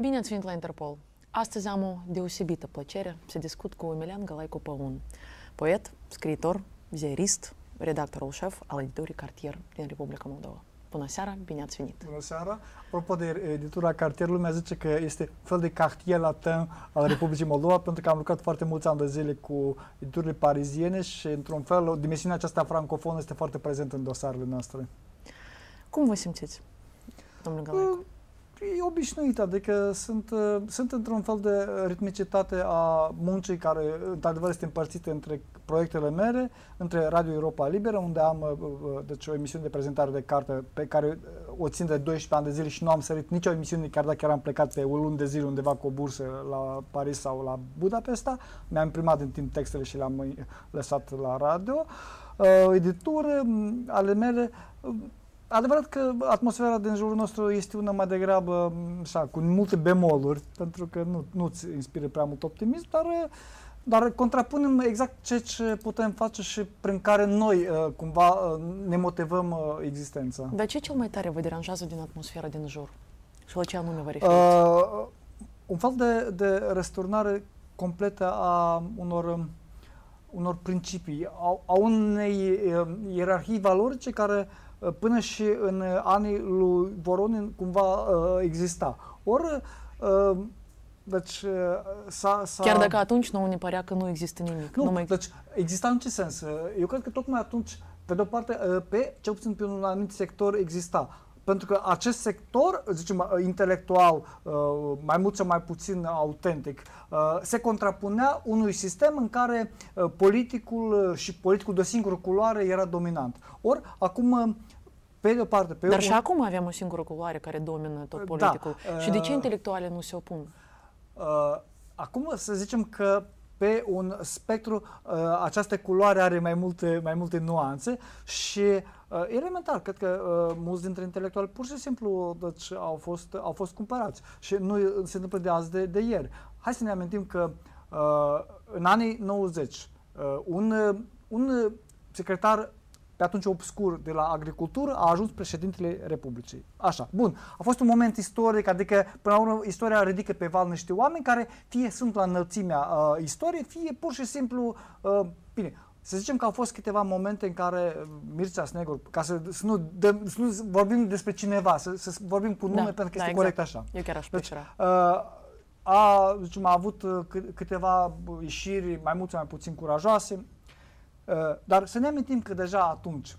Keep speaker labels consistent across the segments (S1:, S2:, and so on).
S1: Bine ați venit la Interpol! Astăzi am o deosebită plăcere să discut cu Emilian Galaicu Păun, poet, scriitor, ziarist, redactorul șef al editurii Cartier din Republica Moldova. Bună seara, bine ați venit!
S2: Bună seara! Apropo de editura Cartier, lumea zice că este fel de cartier latin al Republicii Moldova, pentru că am lucrat foarte mulți ani de zile cu editurile pariziene și, într-un fel, dimensiunea aceasta francofonă este foarte prezentă în dosarele noastre. Cum vă simțiți, domnule Galaicu? e obișnuit, adică sunt, uh, sunt într-un fel de ritmicitate a muncii care, într-adevăr, este împărțită între proiectele mele, între Radio Europa Liberă, unde am uh, uh, deci, o emisiune de prezentare de carte pe care o țin de 12 ani de zile și nu am sărit nicio emisiune, chiar dacă eram plecat pe o lună de zile undeva cu o bursă la Paris sau la Budapesta. Mi-am primat în timp textele și le-am lăsat la radio. Uh, editură ale mele, Adevărat că atmosfera din jurul nostru este una mai degrabă mm, așa, cu multe bemoluri, pentru că nu, nu-ți inspiră prea mult optimism, dar, uh, dar contrapunem exact ce, ce putem face și prin care noi uh, cumva uh, ne motivăm existența.
S1: Dar ce cel mai tare vă deranjează din atmosfera din jur? Și la ce anume vă referiți? Uh,
S2: un fel de, de răsturnare completă a unor um, unor principii, a, a unei um, ierarhii valorice care uh, până și în anii lui Voronin cumva uh, exista. Ori uh, deci, uh, s-a, s-a... Chiar dacă
S1: atunci nu ne părea că nu există nimic. Nu, nu mai...
S2: deci exista în ce sens? Eu cred că tocmai atunci, pe de-o parte, pe, cel puțin pe un anumit sector exista pentru că acest sector, zicem, uh, intelectual, uh, mai mult sau mai puțin autentic, uh, se contrapunea unui sistem în care politicul și politicul de singură culoare era dominant. Or acum pe de parte, pe Dar un... și
S1: acum avem o singură
S2: culoare care domină tot da, politicul. Da, și de ce
S1: intelectuale nu se opun?
S2: Uh, acum să zicem că pe un spectru, uh, această culoare are mai multe, mai multe nuanțe și uh, elementar, cred că uh, mulți dintre intelectuali pur și simplu deci, au, fost, au fost cumpărați și nu se întâmplă de azi de, de ieri. Hai să ne amintim că în anii 90 un, un secretar pe atunci obscur de la agricultură, a ajuns președintele Republicii. Așa, bun. A fost un moment istoric, adică, până la urmă, istoria ridică pe val niște oameni care fie sunt la înălțimea uh, istoriei, fie pur și simplu, uh, bine, să zicem că au fost câteva momente în care uh, Mircea Snegur, ca să, să, nu, de, să nu vorbim despre cineva, să, să vorbim cu nume da, pentru că da, este exact. corect așa. Eu chiar aș deci, uh, a, zicem, a avut uh, câteva ieșiri mai mult sau mai puțin curajoase, Uh, dar să ne amintim că deja atunci,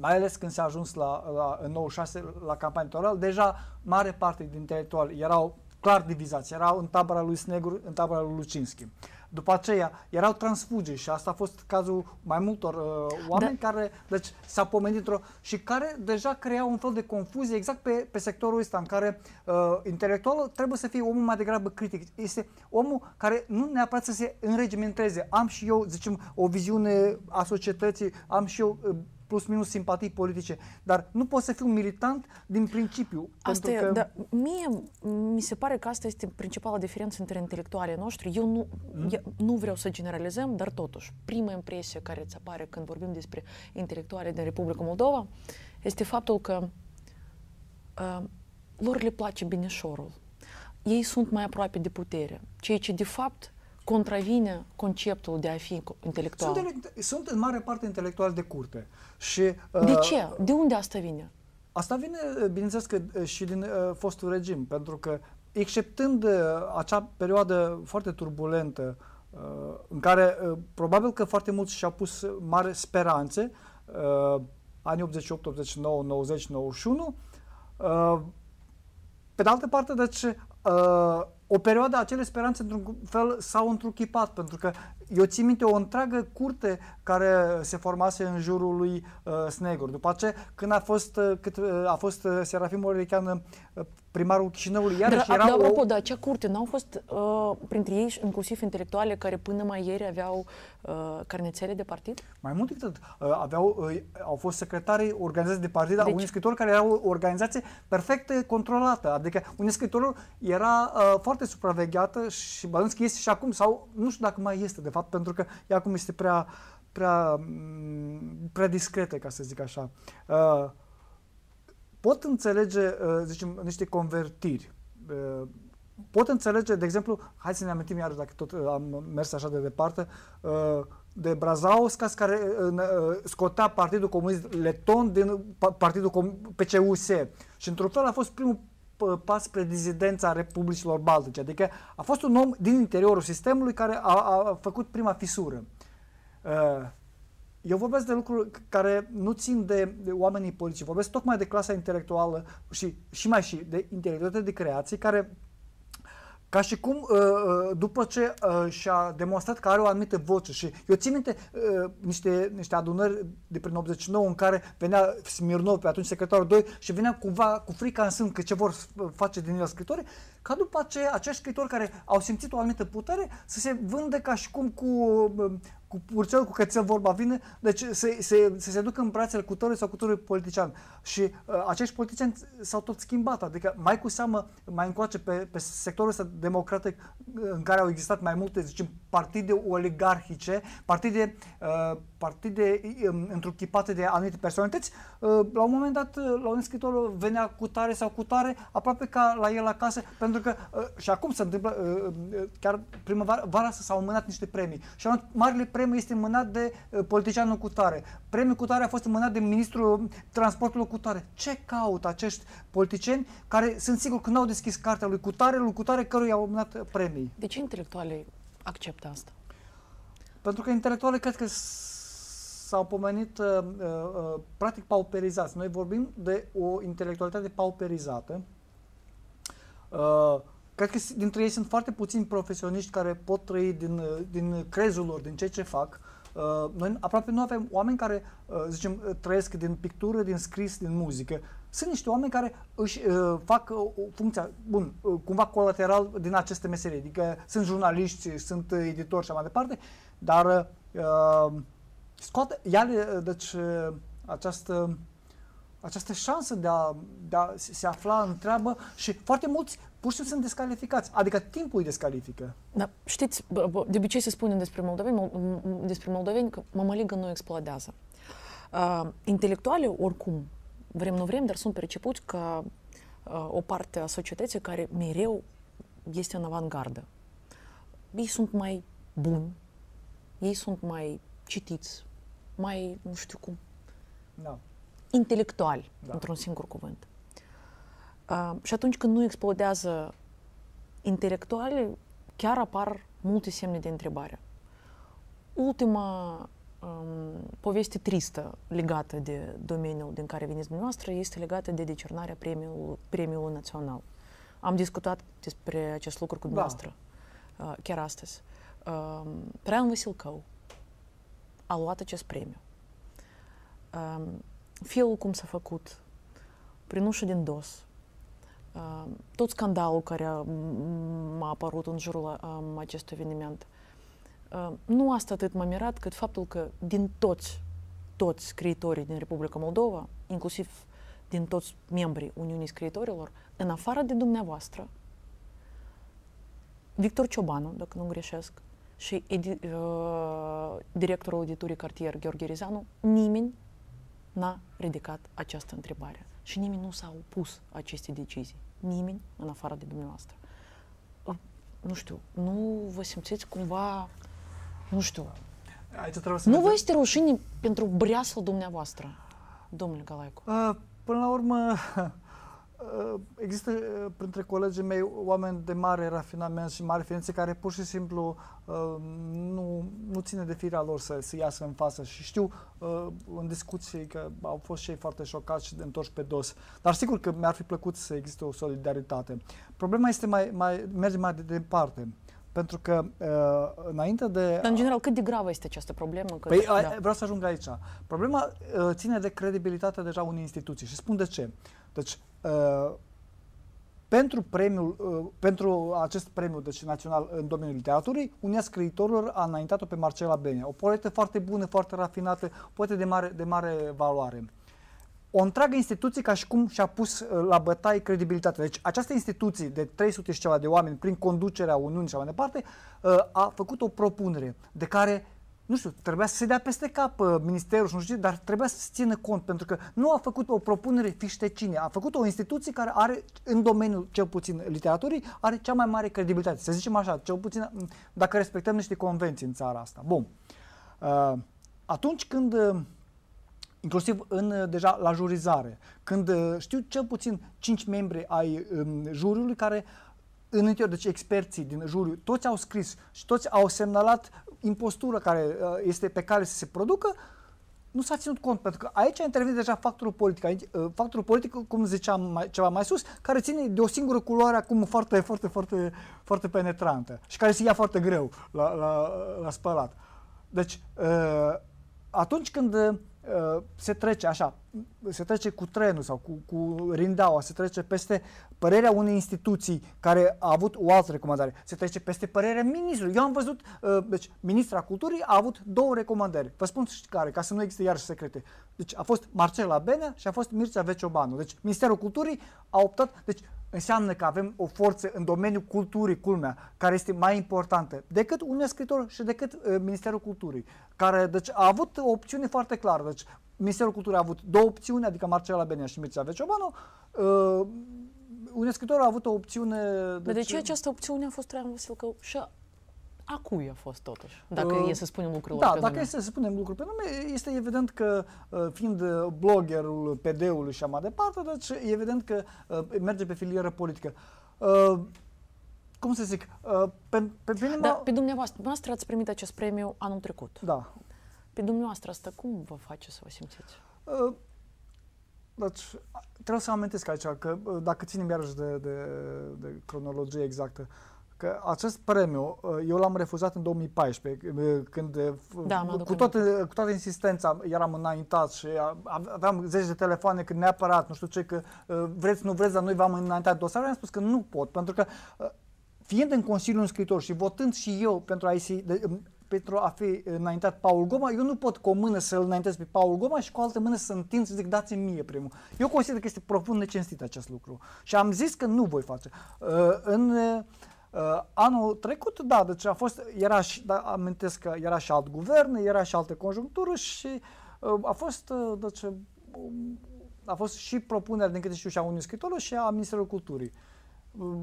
S2: mai ales când s-a ajuns la, la, în 96 la campanie electorală, deja mare parte din intelectuali erau clar divizați, erau în tabăra lui Snegur, în tabăra lui Lucinski. Uh, după aceea erau transfugi și asta a fost cazul mai multor uh, oameni da. care deci, s-a pomenit într-o și care deja creau un fel de confuzie exact pe, pe sectorul ăsta în care uh, intelectualul trebuie să fie omul mai degrabă critic. Este omul care nu neapărat să se înregimenteze. Am și eu, zicem, o viziune a societății, am și eu uh, plus minus simpatii politice, dar nu poți să un militant din principiu. Asta pentru e, că... da, mie mi se pare că asta este principala diferență între intelectualii
S1: noștri. Eu nu, mm? eu nu vreau să generalizăm, dar totuși, prima impresie care îți apare când vorbim despre intelectualii din Republica Moldova este faptul că uh, lor le place bineșorul Ei sunt mai aproape de putere, ceea ce de fapt contravine conceptul de a fi intelectual. Sunt,
S2: sunt în mare parte intelectuali de curte. Și, uh, de ce? De unde asta vine? Asta vine, uh, bineînțeles, că uh, și din uh, fostul regim, pentru că, exceptând uh, acea perioadă foarte turbulentă, uh, în care uh, probabil că foarte mulți și-au pus mare speranțe, uh, anii 88, 89, 90, 91, uh, pe de altă parte, deci, uh, o perioadă acele speranțe într-un fel s-au întruchipat, pentru că eu țin minte o întreagă curte care se formase în jurul lui uh, Snegur. După aceea, când a fost, uh, cât, uh, a fost uh, Serafim Orechean uh, primarul Chișinăului, iar și era dar, apropo, o...
S1: da, acea curte n-au fost uh, printre ei inclusiv intelectuale care până mai ieri aveau uh, carnețele de partid?
S2: Mai mult decât uh, aveau, uh, au fost secretari organizați de partid, deci... unii scritori care erau o organizație perfect uh, controlată, adică unii scritorul era uh, foarte supravegheată și Bălânski este și acum, sau nu știu dacă mai este de fapt, pentru că ea acum este prea, prea, mm, prea discretă, ca să zic așa. Uh, pot înțelege, uh, zicem, niște convertiri. Uh, pot înțelege, de exemplu, hai să ne amintim iarăși, dacă tot am mers așa de departe, de Brazauskas care scotea Partidul Comunist Leton din Partidul PCUS și într-un fel a fost primul pas spre dizidența republicilor baltice. Adică a fost un om din interiorul sistemului care a, a făcut prima fisură. Uh, eu vorbesc de lucruri care nu țin de, oamenii politici, vorbesc tocmai de clasa intelectuală și, și mai și de intelectualitate de creație care ca și cum uh, uh, după ce uh, și-a demonstrat că are o anumită voce și eu țin minte niște, niște adunări de prin 89 în care venea Smirnov pe atunci secretarul 2 și venea cumva cu frica în sân că ce vor face din el scritori, ca după aceea acești scritori care au simțit o anumită putere să se vândă ca și cum cu cu purcel, cu cățel vorba vine, deci se, se, se, se duc în brațele cutorului sau cutorului politician. Și uh, acești politicieni s-au tot schimbat, adică mai cu seamă, mai încoace pe, pe sectorul ăsta democratic uh, în care au existat mai multe, zicem, partide oligarhice, partide, uh, partide um, întruchipate de anumite personalități. Uh, la un moment dat, uh, la un scriitor venea cu tare sau cu tare, aproape ca la el acasă, pentru că uh, și acum se întâmplă, uh, uh chiar primăvara vara s-au mânat niște premii. Și anume, marele premiu este mânat de uh, politicianul cu tare. Premiul cu tare a fost mânat de ministrul transportului cu tare. Ce caută acești politicieni care sunt sigur că n-au deschis cartea lui Cutare, lui Cutare căruia au mânat premii? De ce intelectuale acceptă asta? Pentru că intelectualii cred că s-au pomenit uh, uh, uh, practic pauperizați. Noi vorbim de o intelectualitate pauperizată. Uh, cred că dintre ei sunt foarte puțini profesioniști care pot trăi din, uh, din crezul lor, din ceea ce fac. Uh, noi aproape nu avem oameni care, uh, zicem, trăiesc din pictură, din scris, din muzică. Sunt niște oameni care își uh, fac uh, funcția, bun, uh, cumva colateral din aceste meserii, adică sunt jurnaliști, sunt editori și mai departe, dar uh, scoate, uh, deci, uh, această această șansă de a, de a se afla în treabă și foarte mulți pur și simplu sunt descalificați, adică timpul îi descalifică.
S1: Da, știți, de obicei se spune despre moldoveni, despre moldoveni că mămăligă nu explodează. Uh, intelectuale, oricum, Vrem nu vrem, dar sunt perceput ca uh, o parte a societății care mereu este în avantgardă. Ei sunt mai buni, ei sunt mai citiți, mai, nu știu cum, da. intelectuali, da. într-un singur cuvânt. Uh, și atunci când nu explodează intelectuali, chiar apar multe semne de întrebare. Ultima um, poveste tristă legată de domeniul din care veniți dumneavoastră este legată de decernarea premiului, premiului național. Am discutat despre acest lucru cu da. dumneavoastră da. uh, chiar astăzi. Um, Traian Vasilcău a luat acest premiu. Um, felul cum s-a făcut, prin ușă din dos, tot scandalul care m a apărut în jurul acestui eveniment, nu asta atât m-a mirat, cât faptul că din toți, toți scriitorii din Republica Moldova, inclusiv din toți membrii Uniunii Scriitorilor, în afară de dumneavoastră, Victor Ciobanu, dacă nu greșesc, și edi- uh, directorul auditurii cartier Gheorghe Rizanu, nimeni n-a ridicat această întrebare. Și nimeni nu s-a opus aceste decizii. Nimeni, în afară de dumneavoastră. Uh, nu știu, nu vă simțiți cumva nu știu. Aici trebuie să nu vă este rușine pentru breasul dumneavoastră, domnule Galaicu?
S2: Uh, până la urmă, uh, există uh, printre colegii mei oameni de mare rafinament și mare ființe care pur și simplu ă, nu, nu ține de firea lor să, să iasă în față și știu ă, în discuții că au fost cei foarte șocați și de întorși pe dos. Dar sigur că mi-ar fi plăcut să existe o solidaritate. Problema este mai, mai merge mai departe. De pentru că uh, înainte de... Dar, în
S1: general, cât de gravă este această problemă? Că... Păi, da.
S2: vreau să ajung aici. Problema uh, ține de credibilitatea deja unei instituții și spun de ce. Deci, uh, pentru, premiul, uh, pentru acest premiu deci național în domeniul literaturii, Unia Scriitorilor a înaintat-o pe Marcela Benia. O poetă foarte bună, foarte rafinată, poate de mare, de mare valoare o întreagă instituție ca și cum și-a pus uh, la bătaie credibilitatea. Deci această instituție de 300 și ceva de oameni prin conducerea Uniunii și mai departe uh, a făcut o propunere de care nu știu, trebuia să se dea peste cap uh, ministerul și nu știu dar trebuia să se țină cont, pentru că nu a făcut o propunere fiște cine, a făcut o instituție care are, în domeniul cel puțin literaturii, are cea mai mare credibilitate. Să zicem așa, cel puțin mm, dacă respectăm niște convenții în țara asta. Bun. Atunci când inclusiv în, eh, deja la jurizare, când eh, știu cel puțin 5 membri ai um, juriului care în interior, deci experții din juriu, toți au scris și toți au semnalat impostura care uh, este pe care să se producă, nu s-a ținut cont, pentru că aici a intervenit deja factorul politic, aici, uh, factorul politic, cum ziceam mai, ceva mai sus, care ține de o singură culoare acum foarte, foarte, foarte, foarte penetrantă și care se ia foarte greu la, la, la spălat. Deci, uh, atunci când Uh, se trece așa, se trece cu trenul sau cu, cu rindaua, se trece peste părerea unei instituții care a avut o altă recomandare, se trece peste părerea ministrului. Eu am văzut, uh, deci ministra culturii a avut două recomandări, vă spun și care, ca să nu existe iarăși secrete. Deci a fost Marcela Benea și a fost Mircea Veciobanu. Deci Ministerul Culturii a optat, deci înseamnă că avem o forță în domeniul culturii, culmea, care este mai importantă decât un Scritorilor și decât uh, Ministerul Culturii, care deci, a avut o opțiune foarte clară. Deci, Ministerul Culturii a avut două opțiuni, adică Marcela Benea și Mircea Veciobanu, uh, un scriitor a avut o opțiune... Deci... de ce
S1: această opțiune a fost Traian că Și
S2: a cui a fost totuși? Dacă uh, e să spunem lucrul Da, dacă nume. e să spunem lucrul pe nume, este evident că uh, fiind uh, bloggerul PD-ului și mai departe, deci evident că uh, merge pe filieră politică. Uh, cum să zic, uh, pe, pe mine
S1: da, Pe dumneavoastră, dumneavoastră ați primit acest premiu anul trecut. Da. Pe dumneavoastră asta cum vă
S2: face să vă simțiți? Uh, deci, trebuie să amintesc aici că, dacă ținem iarăși de, de, de cronologie exactă, uh, că acest premiu, eh, eu l-am refuzat în 2014, eh, când eh, da, cu, toată, cu toată insistența eram înaintat și aveam zeci de telefoane când neapărat, nu știu ce, că vreți, nu vreți, dar noi v-am înaintat dosarul, am spus că nu pot, pentru că fiind în Consiliul Scritor și votând și eu pentru a pentru a fi înaintat Paul Goma, eu nu pot cu o mână să-l înaintez pe Paul Goma și cu altă mână să întind să zic dați-mi mie primul. Eu consider că este profund necinstit acest lucru și am zis că nu voi face. În Uh, anul trecut, da, deci a fost, era și, da, amintesc că era și alt guvern, era și altă conjunctură și uh, a fost, uh, deci, um, a fost și propunerea, din câte știu, și a unui scriitorului și a Ministerului Culturii. Uh,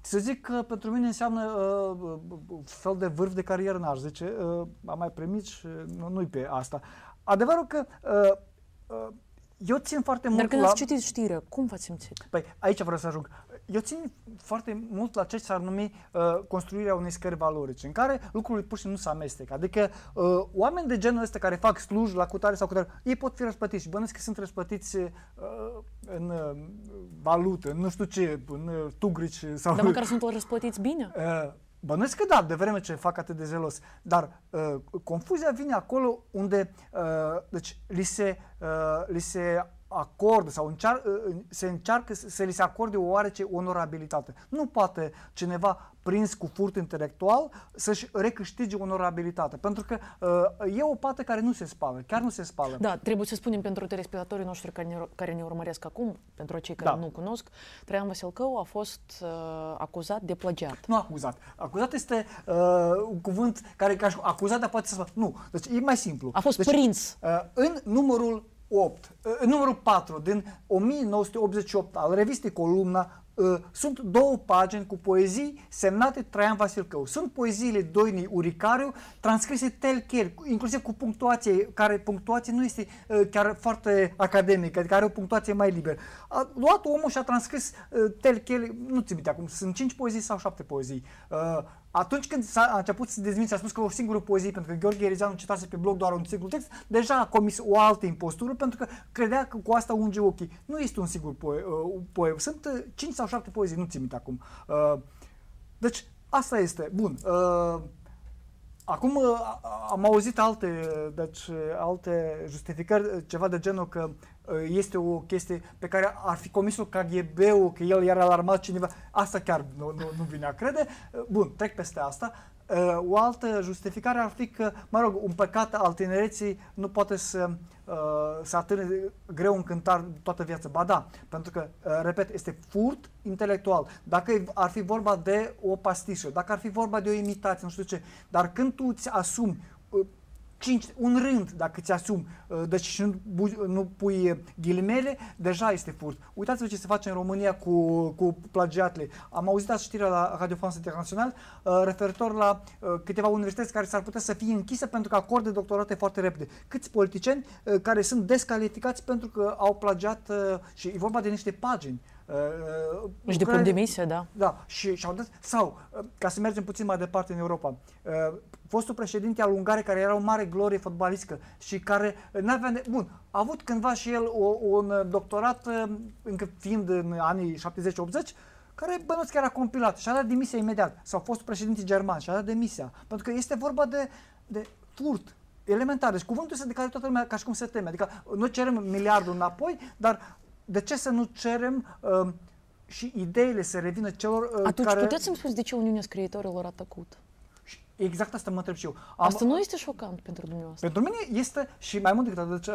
S2: să zic că pentru mine înseamnă uh, uh, fel de vârf de carieră, n-aș zice, uh, am mai primit și nu, nu-i pe asta. Adevărul că uh, uh, eu țin foarte mult Dar când la... ați citit
S1: știrea, cum v-ați simțit?
S2: Păi, aici vreau să ajung eu țin foarte mult la ce s-ar numi uh, construirea unei scări valorice, în care lucrurile pur și simplu nu se amestecă. Adică uh, oameni de genul ăsta care fac sluj la cutare sau cutare, ei pot fi răsplătiți și bănuiesc că sunt răsplătiți uh, în uh, valută, în nu știu ce, în uh, tugrici sau... Dar măcar sunt răsplătiți bine? Uh, Bănuiesc că da, de vreme ce fac atât de zelos, dar uh, confuzia vine acolo unde uh, deci, li, se, uh, li se acordă sau încear, ă, se încearcă să li se acorde oarece onorabilitate. Nu poate cineva prins cu furt intelectual să-și recâștige onorabilitate, pentru că uh, e o pată care nu se spală, chiar nu se spală. Da,
S1: trebuie să spunem pentru telespectatorii noștri care ne, care ne urmăresc acum, pentru cei care da. nu
S2: cunosc, Traian
S1: Vasilcău a fost uh, acuzat de plagiat.
S2: Nu acuzat. Acuzat este uh, un cuvânt care ca acuzat, dar poate să... Nu, deci e mai simplu. A fost deci, prins. Uh, în numărul 8, ă, ă, numărul 4 din 1988 al revistei Columna ă, sunt două pagini cu poezii semnate Traian Vasilcău. Sunt poeziile Doinei Uricariu transcrise tel inclusiv cu punctuație, care punctuație nu este chiar foarte academică, adică are o punctuație mai liberă. A luat omul și a transcris tel nu ți minte acum, sunt 5 poezii sau 7 poezii. Atunci când s-a început să dezminți, a spus că o singură poezie, pentru că Gheorghe Rezeanu citase pe blog doar un singur text, deja a comis o altă impostură pentru că credea că cu asta unge ochii. Nu este un singur uh, poem. Sunt 5 uh, sau 7 poezii, nu ți minte acum. Uh, deci, asta este. Bun. Acum am auzit alte, deci, alte justificări, ceva de genul că Eh, este o chestie pe care ar fi comis-o KGB-ul, că el i-ar alarmat cineva, asta chiar nu, nu, nu vine a crede. Eh, bun, trec peste asta. Eh, o altă justificare ar fi că, mă rog, un păcat al tinereții nu poate să, să atârne greu un cântar toată viața. Ba da, pentru că, repet, este furt intelectual. Dacă ar fi vorba de o pastișă, dacă ar fi vorba de o imitație, nu știu ce, dar când tu îți asumi cinci, un rând, dacă ți asumi, ă, deci și nu, nu pui ghilimele, deja este furt. Uitați-vă ce se face în România cu, cu plagiatele. Am auzit azi știrea la Radio France International ă, referitor la ă, câteva universități care s-ar putea să fie închise pentru că acordă doctorate foarte repede. Câți politicieni care sunt descalificați pentru că au plagiat și e vorba de niște pagini Uh, Își depun demisia, da. Da, și, și au dat, sau, uh, ca să mergem puțin mai departe în Europa, uh, fostul președinte al Ungariei, care era o mare glorie fotbalistică și care uh, n-avea... Ne- Bun, a avut cândva și el o, un uh, doctorat, uh, încă fiind în anii 70-80, care bănuți că era compilat și a dat demisia imediat. Sau fost președinte german și a dat demisia. Pentru că este vorba de, de furt, elementar. Deci cuvântul este de care toată lumea ca și cum se teme. Adică noi cerem miliardul înapoi, dar de ce să nu cerem uh, și ideile să revină celor uh, Atunci care... puteți
S1: să-mi spuneți de ce Uniunea Scriitorilor a tăcut?
S2: Exact asta mă întreb și eu. Am, asta nu este șocant pentru dumneavoastră? Pentru mine este și mai mult decât atât, deci,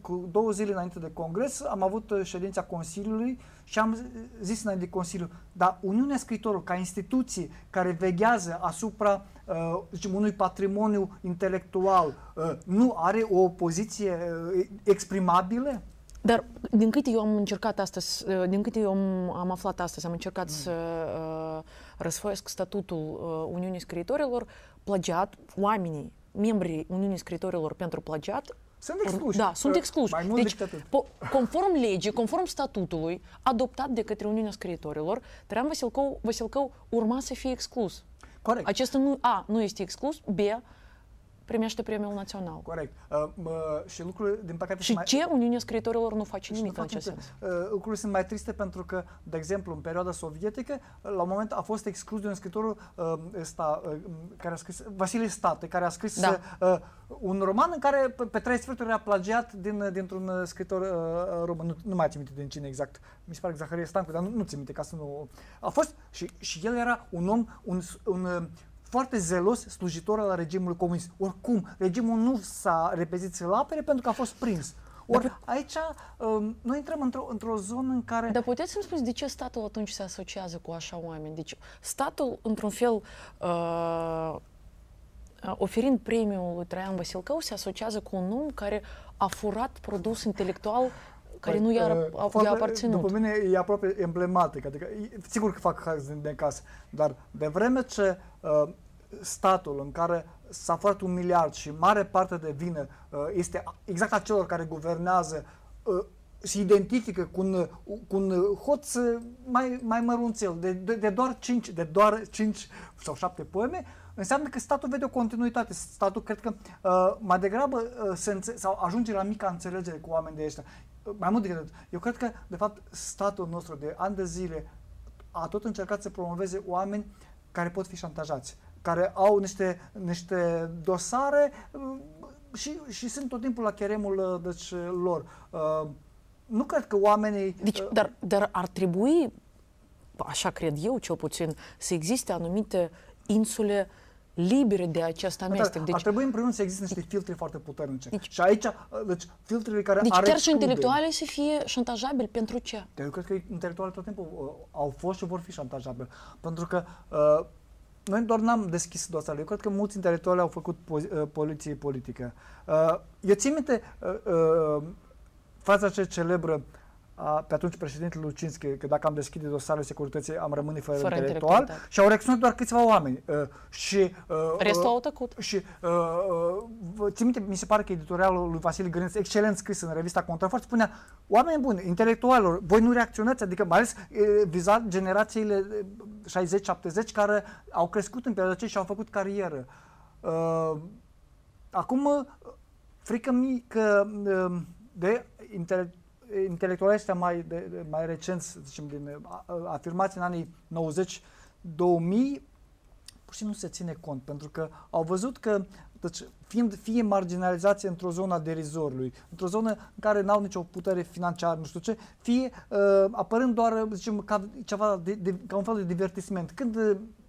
S2: cu două zile înainte de congres am avut uh, ședința Consiliului și am zis înainte de Consiliu, dar Uniunea Scriitorilor ca instituție care veghează asupra uh, zicem, unui patrimoniu intelectual uh, nu are o poziție uh, exprimabilă?
S1: Dar din câte eu am încercat astăzi, uh, din câte eu am, am aflat astăzi, am încercat mm. să uh, răsfoiesc statutul uh, Uniunii Scriitorilor, plagiat, oamenii, membrii Uniunii Scriitorilor pentru plagiat sunt excluși. Da, sunt ă, excluși. Mai mult deci, decât atât. Po- conform legii, conform statutului adoptat de către Uniunea Scriitorilor, Traian Vasilcău, Vasilcău urma să fie exclus. Corect. Acesta nu, A, nu este exclus, B, primește premiul național.
S2: Corect. Uh, uh, și lucrurile, din păcate... Și mai... ce
S1: Uniunea Scriitorilor nu face nimic în acest sens?
S2: Uh, lucrurile sunt mai triste pentru că, de exemplu, în perioada sovietică, la un moment a fost exclus de un scriitor uh, uh, care a scris, Vasile State, care a scris da. uh, un roman în care pe, pe trei sferturi a plagiat din, dintr-un uh, scriitor uh, uh, român. Nu, nu mai țin minte din cine exact. Mi se pare că Zaharie Stancu, dar nu, nu țin minte ca să nu... A fost și, și el era un om, un, un, un uh, foarte zelos slujitor al regimului comunist. Oricum, regimul nu s-a repezit să-l apere pentru că a fost prins. Or aici um, noi intrăm într-o, într-o zonă în care...
S1: Dar puteți să-mi spuneți de ce statul atunci se asociază cu așa oameni? Deci statul, într-un fel, uh, oferind premiul lui Traian Vasilcău, se asociază cu un om care a furat produs intelectual care nu păi, i-a, uh, i-a aparținut. După
S2: mine e aproape emblematic, adică sigur că fac haz din casă, dar de vreme ce uh, statul în care s-a făcut un miliard și mare parte de vină uh, este exact a celor care guvernează uh, se identifică cu un, cu un hoț mai, mai mărunțel, de, de, de, doar 5, de doar 5 sau 7 poeme, înseamnă că statul vede o continuitate. Statul cred că uh, mai degrabă se înțe- sau ajunge la mica înțelegere cu oamenii de ăștia. mai mult decât Eu cred că, de fapt, statul nostru de ani de zile a tot încercat să promoveze oameni care pot fi șantajați care au niște, niște dosare mm, și, și sunt tot timpul la cheremul uh, deci, uh, lor. Uh, nu cred că oamenii... Deci, dar, dar ar trebui,
S1: așa cred eu cel puțin, să existe anumite insule
S2: libere de acest amestec. Deci, ar trebui în primul rând să existe niște filtre foarte puternice. Deci, și aici, deci filtrele care Deci chiar și intelectuale
S1: să fie șantajabili. Pentru ce?
S2: Eu cred că intelectuale tot timpul au fost și vor fi șantajabili. Pentru că uh, noi doar n-am deschis doar asta. Eu cred că mulți intelectuali au făcut ă, poliție politică. Ă, eu țin minte ă, fața ce celebră a, pe atunci președintele Lucinski, că dacă am deschide dosarul securității am rămâne fără, fără intelectual, și au reacționat doar câțiva oameni. Uh, și, uh, Restul uh, au tăcut. Și, uh, uh, minte, mi se pare că editorialul lui Vasile Grânț, excelent scris în revista Contrafort, spunea, oameni buni, intelectualilor, voi nu reacționați, adică mai ales uh, viza generațiile 60-70 uh, care au crescut în perioada aceea și au făcut carieră. Uh, acum, uh, frică mi că uh, de intelectual intelectualii ăștia mai, de, de, mai recenți, să zicem, din afirmații în anii 90, 2000, pur și simplu nu se ține cont, pentru că au văzut că deci, fiind, fie marginalizați într-o zonă a derizorului, într-o zonă în care n-au nicio putere financiară, nu știu ce, fie uh, apărând doar, zicem, ca, ceva de, de, ca un fel de divertisment. Când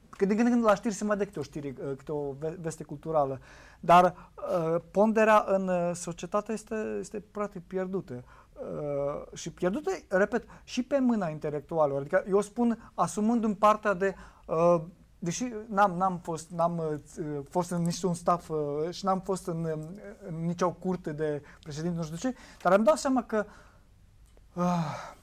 S2: când, când când la știri se mai dă câte o știri, uh, câte o veste culturală. Dar uh, ponderea în uh, societate este, este practic pierdută. Uh, și pierdute, repet, și pe mâna intelectuală. Adică eu spun, asumând în partea de uh, deși n-am, n-am fost, n-am uh, fost în niciun staff uh, și n-am fost în, uh, în nicio curte de președinte, nu știu ce, dar am dat seama că uh,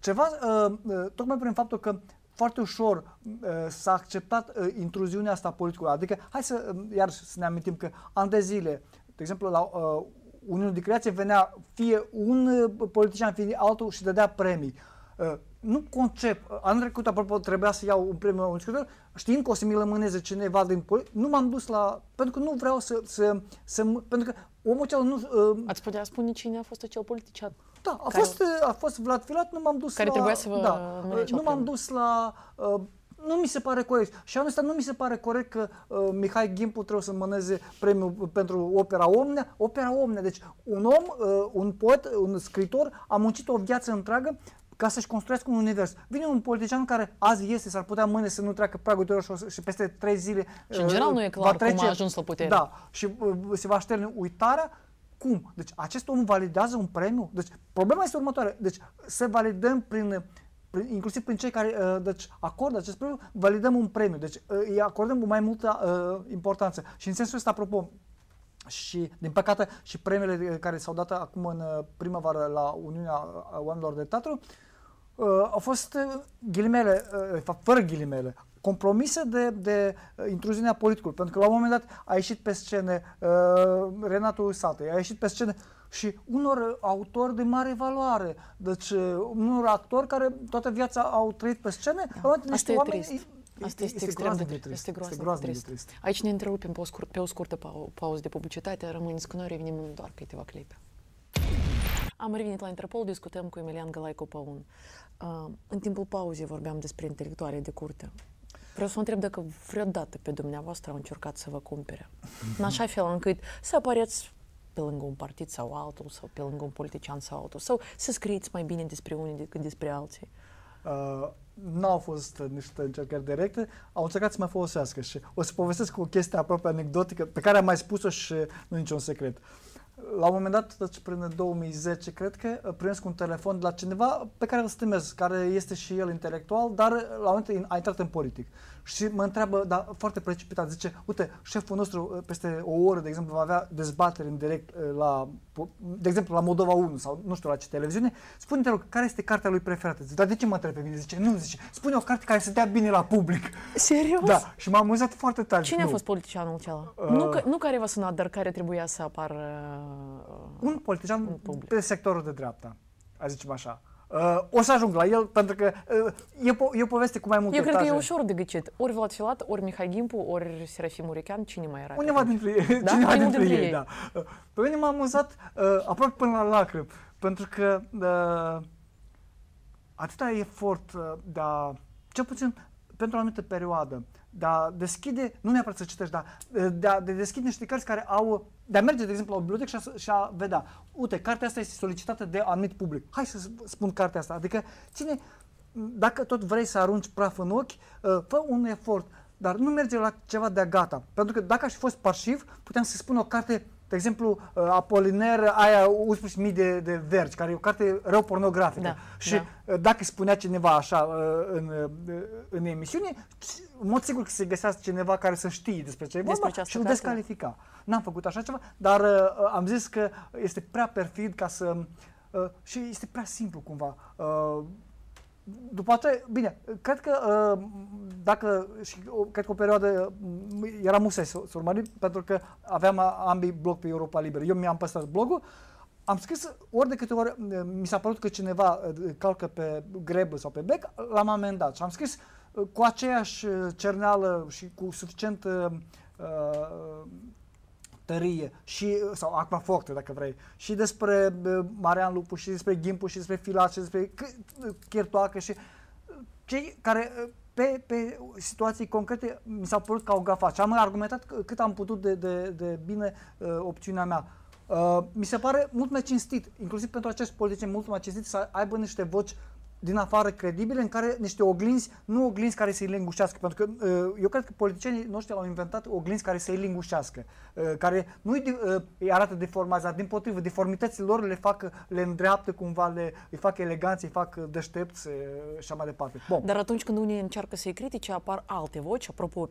S2: ceva, uh, uh, tocmai prin faptul că foarte ușor uh, s-a acceptat uh, intruziunea asta politică. Adică, hai să, uh, iar să ne amintim că an de zile, de exemplu, la uh, Uniunii de Creație venea fie un uh, politician, fie altul și dădea premii. Uh, nu concep. Uh, anul trecut, apropo, trebuia să iau un premiu la un scriitor, știind că o să-mi lămâneze cineva din poli. nu m-am dus la... Pentru că nu vreau să... să, să pentru că omul cel nu... Uh, Ați putea spune cine a fost acel politician? Da, a, care, fost, a fost Vlad Filat, nu m-am dus care la... Care trebuia să vă da, Nu m-am dus la... Uh, nu mi se pare corect. Și anul ăsta nu mi se pare corect că uh, Mihai Gimpu trebuie să mâneze premiul pentru opera Omnea. Opera Omnea, deci un om, uh, un poet, un scritor a muncit o viață întreagă ca să-și construiască un univers. Vine un politician care azi este, s-ar putea mâine să nu treacă pragul de și, și peste trei zile Și în uh, general nu e clar trece, cum a ajuns la putere. Da, și uh, se va șterne uitarea cum? Deci acest om validează un premiu? Deci problema este următoare. Deci să validăm prin inclusiv prin cei care uh, deci acordă acest premiu, validăm un premiu, deci uh, îi acordăm mai multă uh, importanță. Și în sensul ăsta, apropo, și, din păcate, și premiile uh, care s-au dat acum în primăvară la Uniunea Oamenilor de Teatru uh, au fost ghilimele, uh, fără ghilimele, compromise de, de intruziunea politicului. Pentru că la un moment dat a ieșit pe scenă uh, Renatul Satei, a ieșit pe scenă. uh, și unor autori de mare valoare, deci uh, unor actori care toată viața au trăit pe scene, da. niște oameni... Trist. Asta este, este extrem de, trist. Este groaznic, groaznic de, trist. de trist.
S1: Aici ne întrerupem pe o, scurt, pe o scurtă pauză de publicitate. Rămâneți cu noi, revenim în doar câteva clipe. Am revenit la Interpol, discutăm cu Emilian Galaico Paun. Uh, în timpul pauzei vorbeam despre intelectuale de curte. Vreau să vă întreb dacă vreodată pe dumneavoastră au încercat să vă cumpere. În așa fel încât să apareți pe lângă un partid sau altul, sau pe lângă un politician sau altul, sau să scrieți mai bine despre unii decât despre alții?
S2: Uh, n-au fost niște încercări directe, au încercat să mă folosească și o să povestesc cu o chestie aproape anecdotică pe care am mai spus-o și nu e niciun secret. La un moment dat, deci prin 2010, cred că, uh, primesc un telefon de la cineva pe care îl stimez, care este și el intelectual, dar uh, la un moment dat a intrat în politic și mă întreabă, dar foarte precipitat, zice, uite, șeful nostru uh, peste o oră, de exemplu, va avea dezbatere în direct uh, la, de exemplu, la Moldova 1 sau nu știu la ce televiziune, spune te rog, care este cartea lui preferată? Zice, dar de ce mă întreb pe mine? Zice, nu, zice, spune o carte care să dea bine la public. Serios? Da, și m-am amuzat foarte tare. Cine nu. a fost
S1: politicianul acela? Uh, nu, că, nu care v-a sunat, dar care trebuia să apară
S2: uh, un politician pe sectorul de dreapta, a zicem așa. Uh, o să ajung la el pentru că uh, e, po- e o poveste cu mai multe Eu cred etaje. că e ușor
S1: de găcit. Ori Vlad Filat, ori Mihai Gimpu, ori Serafim
S2: Murechean, cine mai era? Undeva dintre ei, da? cineva dintre, dintre ei, ei, da. Uh, pe mine m-a amuzat uh, aproape până la lacrimi, pentru că uh, atâta efort uh, de a, cel puțin pentru o anumită perioadă, de a deschide, nu neapărat să citești, dar de a de deschide niște cărți care au, de a merge, de exemplu, la o bibliotecă și a, și a vedea, uite, cartea asta este solicitată de anumit public, hai să spun cartea asta, adică cine, dacă tot vrei să arunci praf în ochi, fă un efort, dar nu merge la ceva de gata, pentru că dacă aș fi fost parșiv puteam să spun o carte de exemplu, uh, Apoliner, aia 11.000 de, de vergi, care e o carte rău pornografică. Da, și da. Uh, dacă spunea cineva așa uh, în, în emisiune, în mod sigur că se găsea cineva care să știe despre ce e vorba și îl da. descalifica. N-am făcut așa ceva, dar uh, am zis că este prea perfid ca să... Uh, și este prea simplu cumva. Uh, după aceea, bine, cred că uh, dacă, și cred că o perioadă era musai să, să urmărim, pentru că aveam ambii blog pe Europa Liberă. Eu mi-am păstrat blogul, am scris ori de câte ori uh, mi s-a părut că cineva uh, calcă pe greb sau pe bec, l-am amendat și am scris cu aceeași cerneală și cu suficient tărie și, sau Acvaforte, dacă vrei, și despre Marian Lupu, și despre Gimpu, și despre Filat, și despre Chirtoacă și cei care pe, pe situații concrete mi s au părut ca o gafă. Și am argumentat cât am putut de, de, de bine uh, opțiunea mea. Uh, mi se pare mult mai cinstit, inclusiv pentru acești politicieni, mult mai cinstit să aibă niște voci din afară credibile în care niște oglinzi, nu oglinzi care să-i lingușească, pentru că uh, eu cred că politicienii noștri au inventat oglinzi care să-i lingușească, uh, care nu îi uh, arată deformați, din potrivă, deformitățile lor le fac, le îndreaptă cumva, le, îi fac eleganți, îi fac deștepți și mai departe. Bom. Dar atunci când unii încearcă să-i critique, apar
S1: alte voci, apropo,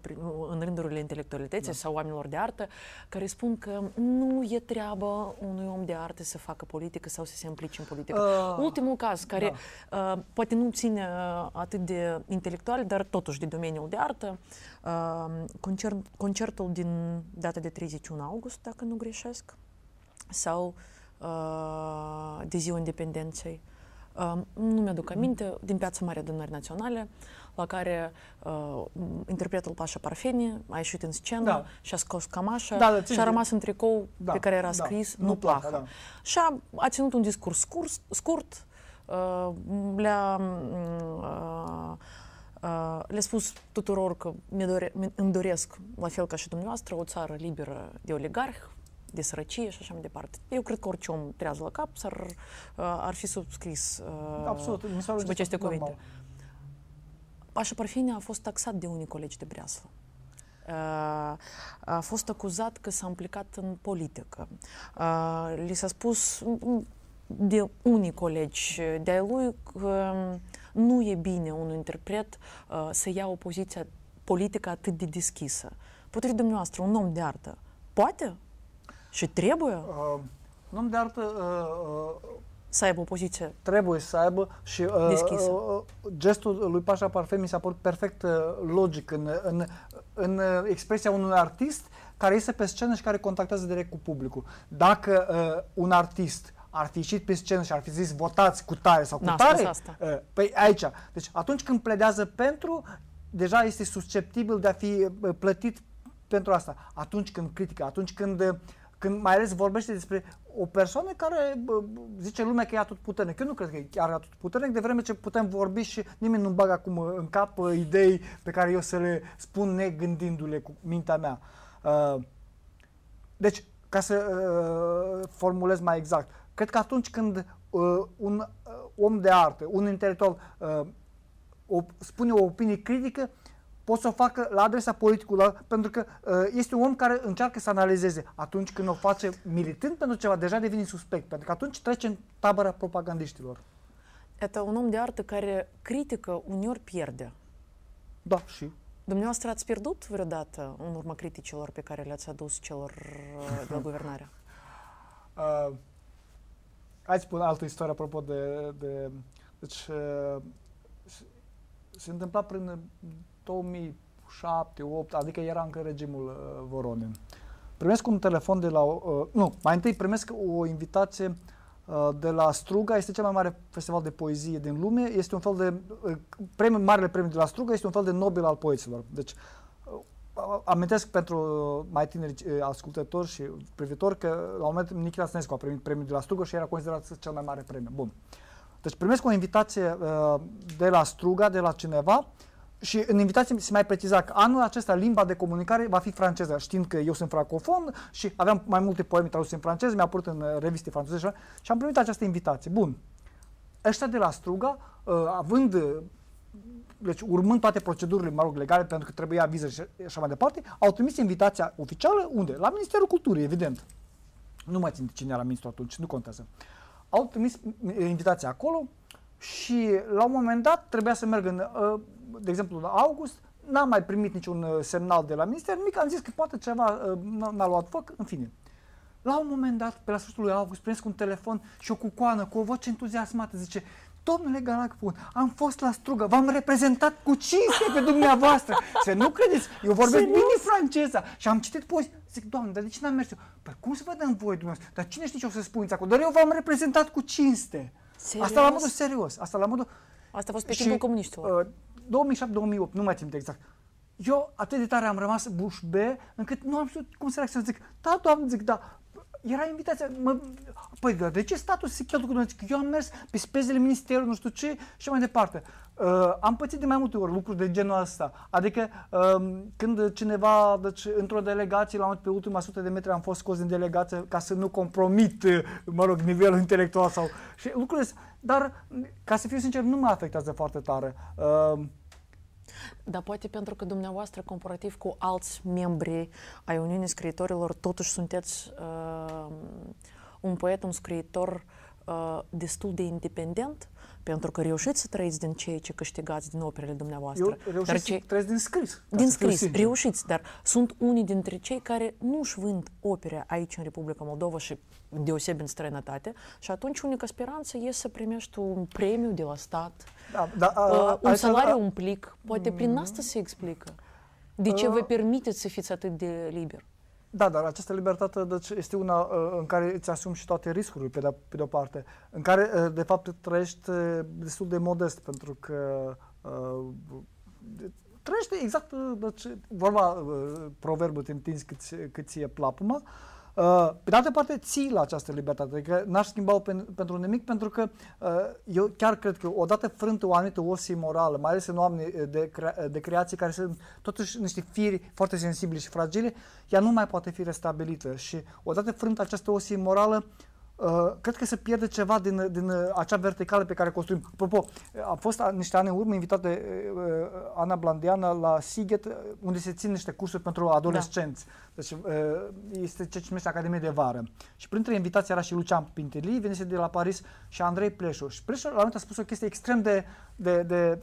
S1: în rândurile intelectualității da. sau oamenilor de artă, care spun că nu e treaba unui om de artă să facă politică sau să se implice în politică. Uh, Ultimul caz care da. uh, poate nu ține uh, atât de intelectual, dar totuși de domeniul de artă. Uh, Concert, concertul din data de 31 august, dacă nu greșesc, sau uh, de ziua independenței. nu mi-aduc aminte, din Piața Mare Adunării Naționale, la care uh, interpretul Pașa Parfeni a ieșit în scenă da. și a scos camașa da, da, și a rămas în tricou da, pe care era da. scris da, Nu placă. Da. Și a, a ținut un discurs scurs, scurt, le-a le spus tuturor că mi dore, îmi doresc, la fel ca și dumneavoastră, o țară liberă de oligarh, de sărăcie și așa mai departe. Eu cred că orice om trează la cap ar, ar fi subscris Absolut, uh, sub aceste cuvinte. Așa Pașa Parfine a fost taxat de unii colegi de breaslă. A fost acuzat că s-a implicat în politică. Li s-a spus de unii colegi de-ai lui că mm, nu e bine un interpret uh, să ia o poziție politică atât de deschisă. Potrivit dumneavoastră, un om de artă poate și trebuie? Uh, un om de artă
S2: uh, uh, să aibă o poziție Trebuie să aibă și uh, deschisă. Uh, uh gestul lui Pașa Parfem mi s-a părut perfect uh, logic în, în, în uh, expresia unui artist care iese pe scenă și care contactează direct cu publicul. Dacă uh, un artist ar fi ieșit pe scenă și ar fi zis votați cu tare sau cu N-a tare, asta. Eh, păi aici. Deci atunci când pledează pentru, deja este susceptibil de a fi eh, plătit pentru asta. Atunci când critică, atunci când, eh, când mai ales vorbește despre o persoană care zice lumea că e atât puternic. Eu nu cred că e chiar atât puternic, de vreme ce putem vorbi și nimeni nu bagă acum în cap idei pe care eu să le spun negândindu-le cu mintea mea. Deci, ca să formulez mai exact, Cred că atunci când uh, un uh, om de artă, un intelectual uh, o, spune o opinie critică, pot să o facă la adresa politicului, pentru că uh, este un om care încearcă să analizeze. Atunci când o face militând pentru ceva, deja devine suspect, pentru că atunci trece în tabăra propagandiștilor.
S1: Este un om de artă care critică, uneori pierde. Da, și Dumneavoastră ați pierdut vreodată în urma criticilor pe care le-ați adus celor uh, de la guvernare?
S2: Uh, Hai spun altă istorie apropo de... de deci, uh, se întâmpla prin 2007 8 adică era încă regimul uh, Voronin. Primesc un telefon de la... Uh, nu, mai întâi primesc o invitație uh, de la Struga, este cel mai mare festival de poezie din lume, este un fel de... Uh, premiul, marele premiu de la Struga este un fel de Nobel al poeților. Deci amintesc pentru mai tineri eh, ascultători și privitori că la un moment Nichita Stănescu a primit premiul de la Struga și era considerat cel mai mare premiu. Bun. Deci primesc o invitație uh, de la Struga, de la cineva și în invitație se mai preciza că anul acesta limba de comunicare va fi franceză, știind că eu sunt francofon și aveam mai multe poeme traduse în franceză, mi-a apărut în eh, reviste franceze și am primit această invitație. Bun. Ăștia de la Struga, uh, având deci urmând toate procedurile, mă rog, legale, pentru că trebuia viză și așa mai departe, au trimis invitația oficială unde? La Ministerul Culturii, evident. Nu mai țin cine era ministru atunci, nu contează. Au trimis invitația acolo și la un moment dat trebuia să merg în, uh, de exemplu, la august, n-am mai primit niciun uh, semnal de la minister, nimic, am zis că poate ceva uh, n-a luat foc, în fine. La un moment dat, pe la sfârșitul lui august, primesc un telefon și o cucoană cu o voce entuziasmată, zice, Domnule Galacpun, am fost la strugă, v-am reprezentat cu cinste pe dumneavoastră. Să nu credeți, eu vorbesc Serios? bine franceza și am citit pozi. Zic, doamne, dar de ce n-am mers eu? Păi cum să vă dăm voi dumneavoastră? Dar cine știe ce o să spuneți acolo? Dar eu v-am reprezentat cu cinste. Serios? Asta la modul serios, asta la modul... Asta a fost pe și, timpul comunistilor. Uh, 2007-2008, nu mai țin exact. Eu atât de tare am rămas bușbe încât nu am știut cum să reacționez. Zic, da, doamne, zic, da, era invitația, mă, păi dar de ce statul se cheltuie cu Eu am mers pe spezele ministerului, nu știu ce și mai departe. Uh, am pățit de mai multe ori lucruri de genul ăsta. Adică uh, când cineva, deci într-o delegație, la un, pe ultima sută de metri am fost scos din delegație ca să nu compromit, uh, mă rog, nivelul intelectual sau... Și lucrurile, dar ca să fiu sincer, nu mă afectează foarte tare.
S1: Uh, dar poate pentru că dumneavoastră, comparativ cu alți membri ai Uniunii Scriitorilor, totuși sunteți uh, un poet, un scriitor uh, destul de independent pentru că reușiți să trăiți din ceea ce câștigați din operele dumneavoastră. Eu dar ce... să trăiesc din scris. Din scris, reușiți, dar sunt unii dintre cei care nu își vând opere aici în Republica Moldova și deosebit în străinătate și atunci unica speranță e să primești un premiu de la stat, da, da, a, a, uh, un salariu, a, a, un plic, poate prin asta se explică. De ce uh, vă permiteți să fiți atât de
S2: liber? Da, dar această libertate deci, este una uh, în care îți asumi și toate riscurile, pe de-o de parte, în care, uh, de fapt, trăiești uh, destul de modest, pentru că uh, trăiește exact, uh, deci, vorba, uh, proverbul, te întinzi cât, cât ție plapuma, uh, Uh, pe de altă parte, ții la această libertate, adică n-aș schimba-o pen, pentru nimic, pentru că uh, eu chiar cred că odată frântă o anumită osie morală, mai ales în oameni de, crea- de creație care sunt totuși niște firi foarte sensibili și fragile, ea nu mai poate fi restabilită și odată frântă această osie morală, uh, Uh, cred că se pierde ceva din, din uh, acea verticală pe care construim. Apropo, uh, a fost a, niște ani în urmă invitată uh, uh, Ana Blandiana la Siget, unde se țin niște cursuri pentru da. adolescenți. Da. Deci uh, este ce se numește Academie de Vară. Și printre invitații era și Lucian Pintili, venise de la Paris și Andrei Pleșu. Și Pleșu la un a spus o chestie extrem de, de, de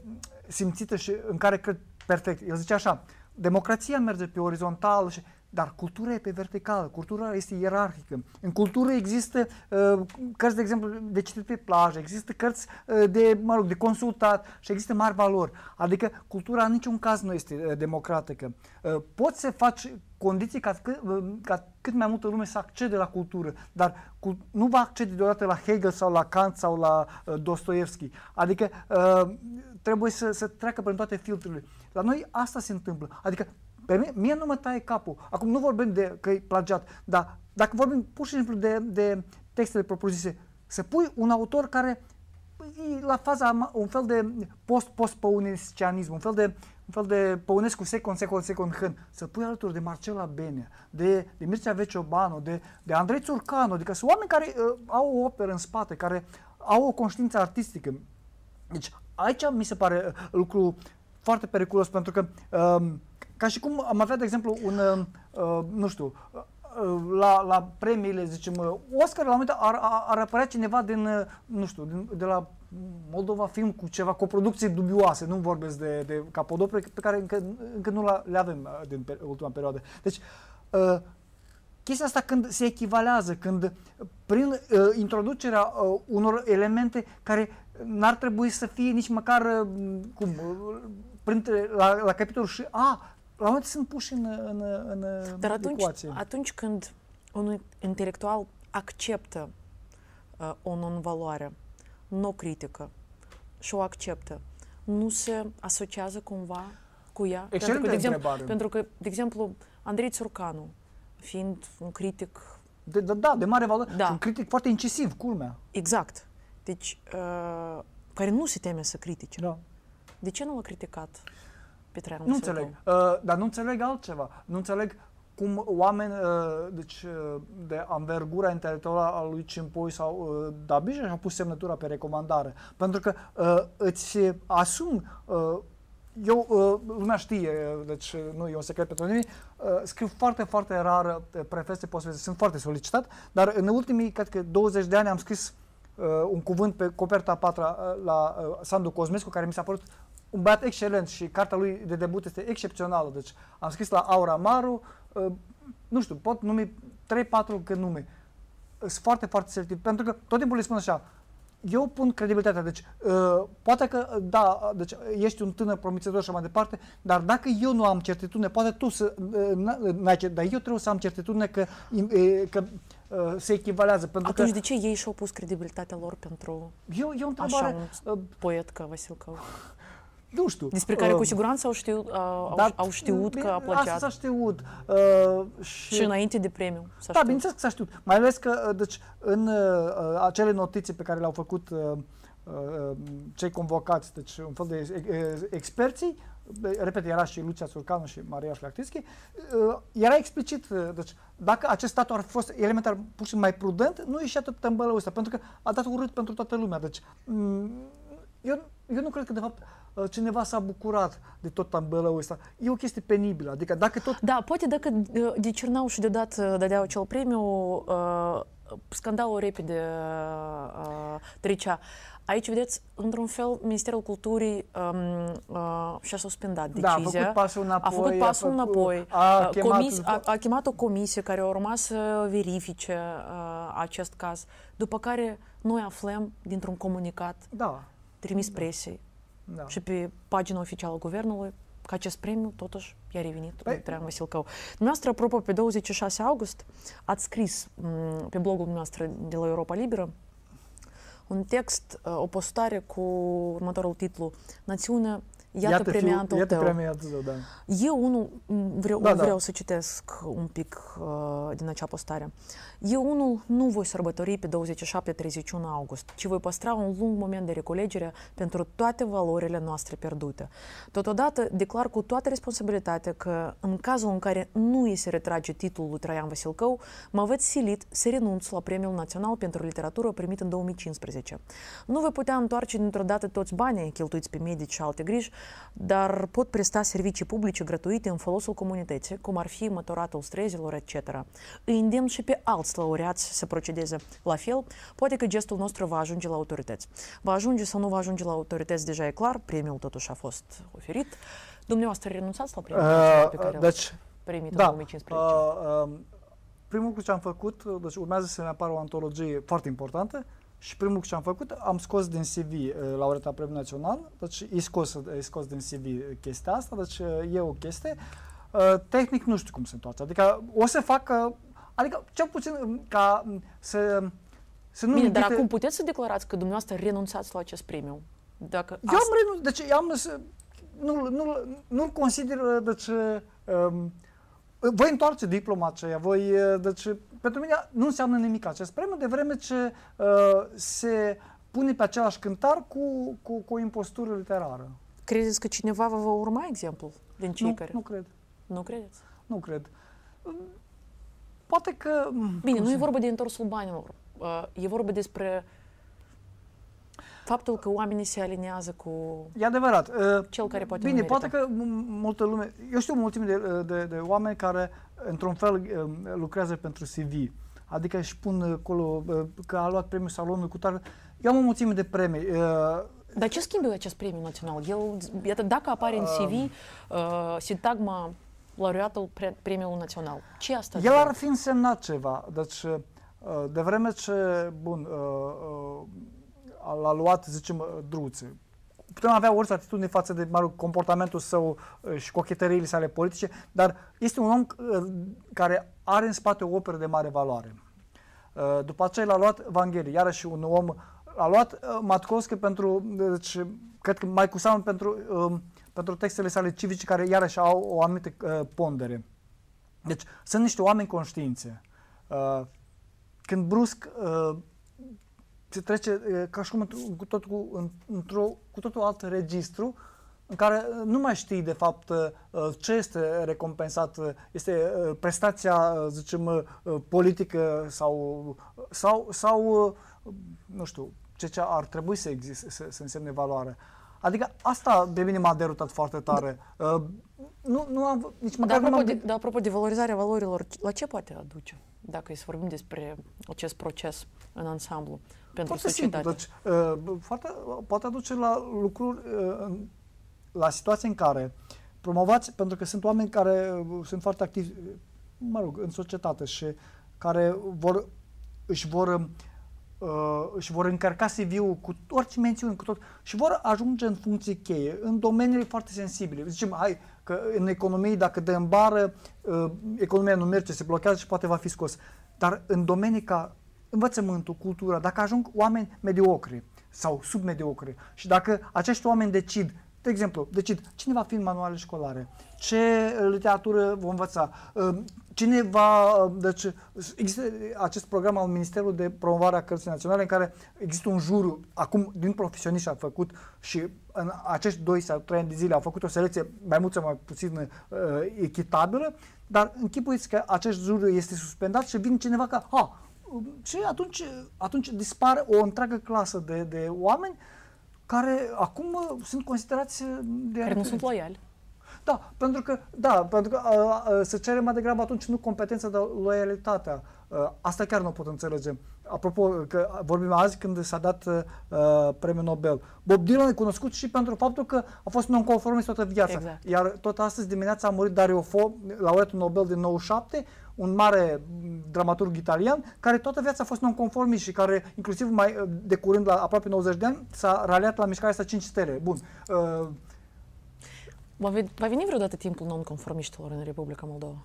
S2: simțită și în care cred perfect. El zice așa, democrația merge pe orizontal și dar cultura e pe verticală, cultura este ierarhică. În cultură există uh, cărți, de exemplu, de citit pe plajă, există cărți uh, de, mă rog, de consultat și există mari valori. Adică cultura în niciun caz nu este uh, democratică. Uh, poți să faci condiții ca, uh, ca cât mai multă lume să accede la cultură, dar cu, nu va accede deodată la Hegel sau la Kant sau la uh, Dostoevski. Adică uh, trebuie să, să treacă prin toate filtrele. La noi asta se întâmplă. Adică pe mie, mie nu mă taie capul. Acum nu vorbim de că e plagiat, dar dacă vorbim pur și simplu de, de textele propriu-zise, să pui un autor care e la faza, un fel de post-post-păunescianism, un fel de, un fel de Păunescu second, second, second hând, să pui alături de Marcela Bene, de, de Mircea Veciobanu, de, de Andrei Țurcanu, adică sunt oameni care uh, au o operă în spate, care au o conștiință artistică. Deci aici mi se pare uh, lucru foarte periculos pentru că uh, ca și cum am avea, de exemplu, un, uh, uh nu știu, uh, la, la premiile, zicem, uh, Oscar, la un moment ar, ar apărea cineva din, nu știu, din, de la Moldova film cu ceva, cu o producție dubioase, nu vorbesc de, de capodopere pe care încă, încă nu le avem din pe, ultima perioadă. Deci, uh, chestia asta când se echivalează, când prin uh, introducerea uh, unor elemente care n-ar trebui să fie nici măcar, uh, cum, uh, printre, la, la capitolul și, a, la moment sunt puși în, în, în Dar atunci, ecuație. atunci când un intelectual acceptă
S1: uh, o non-valoare, nu o critică și o acceptă, nu se asociază cumva cu ea? pentru că, de exemplu, pentru că, de exemplu, Andrei Țurcanu, fiind un critic... De, da, da, de mare valoare. Da. Un critic foarte incisiv, culmea. Exact. Deci, uh, care nu se teme să critice. Da. De ce nu l-a criticat? Petre Nu înțeleg.
S2: Uh, dar nu înțeleg altceva. Nu înțeleg cum oameni uh, deci, uh, de anvergura intelectuală a lui Cimpoi sau uh, Dabija și-au pus semnătura pe recomandare. Pentru că uh, îți asum. uh, eu, uh, lumea știe, deci nu e un secret pentru uh, scriu foarte, foarte rar uh, prefese, pot sunt foarte solicitat, dar în ultimii, cred că 20 de ani am scris uh, un cuvânt pe coperta a patra la Sandu Cosmescu, care mi s-a părut un băiat excelent și cartea lui de debut este excepțională. Deci am scris la Aura Maru, uh, nu știu, pot numi 3-4 că nume. Sunt foarte, foarte selectiv, pentru că tot timpul le spun așa, eu pun credibilitatea, deci uh, poate că, da, deci ești un tânăr promițător și mai departe, dar dacă eu nu am certitudine, poate tu să, uh, ă, ai dar eu trebuie să am certitudine că, uh, că se echivalează. Pentru Atunci că... de ce ei și-au pus credibilitatea lor pentru eu, eu întrebare,
S1: așa un poet ca Vasilcău? nu
S2: știu. Despre care uh, cu
S1: siguranță au știut, uh, au, Da, au știut că a plăcut. Asta s-a știut. Uh, și, și înainte de premiu s-a Da, bineînțeles
S2: că s-a știut. Mai ales că, uh, deci, în uh, uh, acele notițe pe care le-au făcut uh, uh, cei convocați, deci un fel de uh, experții, repet, era și Lucia Surcanu și Maria Flactischi, uh, era explicit, uh, deci, dacă acest stat ar fi fost elementar pur și mai prudent, nu ieșea tot tămbălăul ăsta, pentru că a dat urât pentru toată lumea. Deci, um, eu, eu nu cred că, de fapt, uh, Uh, cineva s-a bucurat de tot tambelăul ăsta. E o chestie penibilă. Adică dacă tot... Da, poate dacă uh,
S1: Dicernau și deodată uh, dădeau acel premiu, uh, scandalul repede uh, trecea. Aici, vedeți, într-un fel, Ministerul Culturii um, uh, și-a suspendat decizia. Da, a făcut pasul înapoi. A făcut pasul a făcut, înapoi. A, chemat... Comis, a, a chemat o comisie care urmat să verifice uh, acest caz, după care noi aflăm dintr-un comunicat da. trimis presiei da. și pe pagina oficială a Guvernului că acest premiu totuși i-a revenit păi. Traian Vasilcău. Dumneavoastră, apropo, pe 26 august ați scris mm, pe blogul dumneavoastră de la Europa Liberă un text, uh, o postare cu următorul titlu Națiunea Iată, iată premiantul iată tău. Premiantul tău da. Eu unul vreau, da, vreau da. să citesc un pic uh, din acea postare. Eu unul nu voi sărbători pe 27-31 august, ci voi păstra un lung moment de recolegere pentru toate valorile noastre pierdute. Totodată declar cu toată responsabilitatea că în cazul în care nu îi se retrage titlul lui Traian Vasilcău, mă văd silit să renunț la Premiul Național pentru Literatură primit în 2015. Nu voi putea întoarce dintr-o dată toți banii cheltuiți pe medici și alte griji, dar pot presta servicii publice gratuite în folosul comunității, cum ar fi măturatul străzilor, etc. Îi îndemn și pe alți laureați să procedeze la fel, poate că gestul nostru va ajunge la autorități. Va ajunge sau nu va ajunge la autorități, deja e clar, premiul totuși a fost oferit. Dumneavoastră renunțați la premiul uh, pe care uh, deci, primit da, în 2015? Uh,
S2: uh, primul lucru ce am făcut, deci urmează să ne apară o antologie foarte importantă, și primul ce am făcut, am scos din CV laureata premiului național, deci e scos, e scos din CV chestia asta, deci e o chestie. Tehnic nu știu cum se întoarce, adică o să facă, adică cel puțin ca să, să nu... Bine, dar acum
S1: puteți să declarați că dumneavoastră renunțați la acest premiu? Dacă eu asta... am
S2: renunțat, deci eu am, nu, nu, nu consider, deci, Uh, voi întoarce diploma aceea, voi, deci pentru mine nu înseamnă nimic acest premiu, de vreme ce uh, se pune pe același cântar cu, cu, cu o impostură literară. Credeți că cineva vă va urma exemplul din cei nu, care... Nu cred. Nu credeți? Nu cred.
S1: Poate că... Bine, nu e vorba de întorsul banilor. E vorba despre uh, Faptul că oamenii se alinează cu e adevărat. cel care poate Bine, poate că
S2: multă lume... Eu știu mulțime de, de, de oameni care, într-un fel, lucrează pentru CV. Adică își pun acolo că a luat premiul salonul cu tare. Eu am o mulțime de premii. Dar ce schimbă acest premiu național? El, iată,
S1: dacă apare în CV uh, um. sintagma laureatul pre- premiului național, ce asta?
S2: El ar fi însemnat ceva. Deci, de vreme ce, bun, uh, uh, a luat, zicem, uh, druțe. Putem avea orice atitudine față de comportamentul său uh, și cochetăriile sale politice, dar este un om uh, care are în spate o operă de mare valoare. După aceea l-a luat Vangheli, iarăși un om, l-a luat Matkovski pentru, deci, cred că mai cu seamă pentru, um, pentru textele sale civice care iarăși au o anumită pondere. Deci sunt niște oameni conștiințe. Când brusc se trece ca și cum cu tot cu, într-o, cu totul alt registru în care nu mai știi de fapt ce este recompensat, este prestația, zicem, politică sau, sau, sau nu știu, ce ce ar trebui să, existe, să, să însemne valoare. Adică asta pe mine m-a derutat foarte tare. Da. Nu, nu
S1: am, nici măcar dar, apropo nu am... de, dar apropo de valorizarea valorilor, la ce poate aduce, dacă e să vorbim despre acest proces în ansamblu? pentru foarte societate. Simplu,
S2: deci, uh, foarte, poate aduce la lucruri, uh, la situații în care promovați, pentru că sunt oameni care uh, sunt foarte activi, mă rog, în societate și care vor, își vor uh, își vor încărca CV-ul cu orice mențiuni, cu tot, și vor ajunge în funcții cheie, în domeniile foarte sensibile. Zicem, hai, că în economie, dacă dă în bară, uh, economia nu merge, se blochează și poate va fi scos. Dar în domenii ca învățământul, cultura, dacă ajung oameni mediocri sau submediocri și dacă acești oameni decid de exemplu, decid cine va fi în manuale școlare, ce literatură vom învăța, ehm, cine va... Ehm, deci există acest program al Ministerului de Promovare a Cărții Naționale în care există un jur, acum din profesioniști a făcut și în acești 2 sau 3 ani de zile au făcut o selecție mai mult sau mai puțin ehm, echitabilă, dar închipuiți că acest jur este suspendat și vine cineva ca, ha, și atunci, atunci dispare o întreagă clasă de, de oameni care acum uh, sunt considerați uh, de Care nu sunt loiali. Da, pentru că, da, pentru că a, uh, a, se cere mai degrabă atunci nu competența, dar loialitatea. A, asta chiar nu pot înțelege. Apropo, că vorbim azi când s-a dat a, premiul Nobel. Bob Dylan e cunoscut și pentru faptul că a fost nonconformist toată viața. Exact. Iar tot astăzi dimineața a murit Dario Fo, laureatul Nobel din 97, un mare dramaturg italian, care toată viața a fost nonconformist și care, inclusiv mai uh, de curând, la aproape 90 de ani, s-a raliat la mișcarea asta 5 stele. Bun. Uh,
S1: Va veni vreodată timpul nonconformiștilor în Republica Moldova?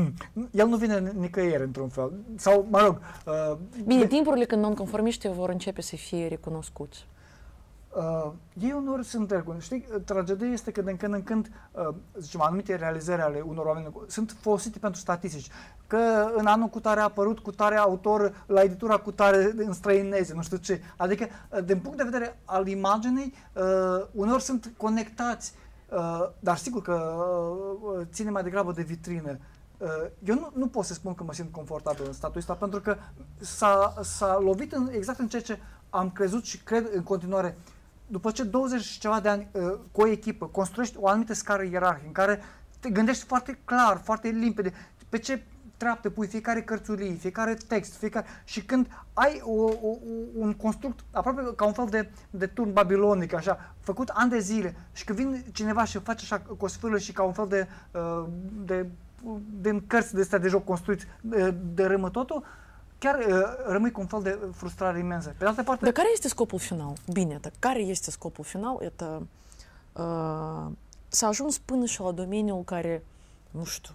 S2: El nu vine nicăieri, într-un fel. Sau, mă rog... Uh, Bine,
S1: timpurile când nonconformiștii vor
S2: începe să fie recunoscuți. Uh, ei, unor sunt de Știi, tragedia este că din când în când, uh, zicem, anumite realizări ale unor oameni sunt folosite pentru statistici. Că în anul cu tare a apărut cu tare autor la editura cu tare în străineze, nu știu ce. Adică, uh, din punct de vedere al imaginei, uneori sunt conectați, dar sigur că ține mai degrabă de vitrină. Eu nu, nu pot să spun că mă simt confortabil în statul ăsta, pentru că s-a, s-a lovit în, exact în ceea ce am crezut și cred în continuare după ce 20 și ceva de ani uh, cu o echipă construiești o anumită scară ierarhică în care te gândești foarte clar, foarte limpede pe ce treaptă pui fiecare cărțulie, fiecare text, fiecare... și când ai o, o, un construct aproape ca un fel de, de turn babilonic, așa, făcut ani de zile și când vine cineva și face așa cu o sfârlă și ca un fel de, uh, de din cărți de astea de joc construiți, uh, de totul, chiar uh, rămâi cu un fel de frustrare imensă. Pe de
S1: altă parte... Dar care este scopul final? Bine, dar care este scopul final? Este, uh, s-a ajuns până și la domeniul care, nu știu,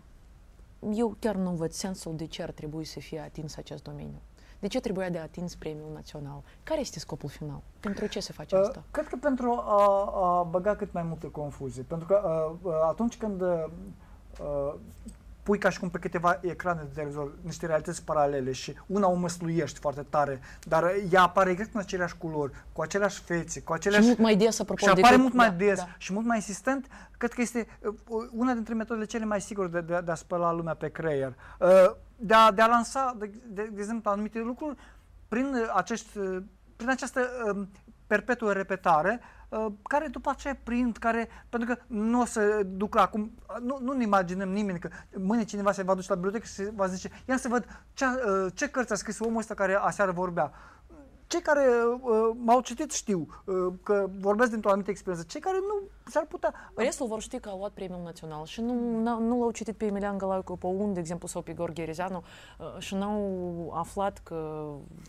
S1: eu chiar nu văd sensul de ce ar trebui să fie atins acest domeniu. De ce trebuia de atins premiul național?
S2: Care este scopul final? Pentru ce se face uh, asta? Cred că pentru a, a băga cât mai multe confuzii. Pentru că a, uh, a, atunci când a, pui ca și cum pe câteva ecrane de televizor niște realități paralele și una o măsluiești foarte tare, dar ea apare exact în aceleași culori, cu aceleași fețe, cu aceleași... Și mult mai des,
S1: apropo. Și apare mult mai da, des da.
S2: și mult mai insistent. Cred că este uh, una dintre metodele cele mai sigure de, de, de a spăla lumea pe creier. Uh, de a, de a lansa, de, de, de exemplu, anumite lucruri prin acești uh, prin această um, perpetuă repetare, uh, care după aceea prind, care, pentru că nu o să duc acum, nu, nu ne imaginăm nimeni că mâine cineva se va duce la bibliotecă și se va zice, ia să văd ce, uh, ce cărți a scris omul ăsta care aseară vorbea cei care uh, uh, m-au citit știu uh, că vorbesc dintr-o anumită experiență, cei care nu s-ar putea...
S1: Uh, Restul vor ști că au luat premiul național și nu, nu l-au citit pe Emilian Galaicu, pe un, de exemplu, sau pe
S2: Gheorghe Rezeanu uh, și n-au aflat că...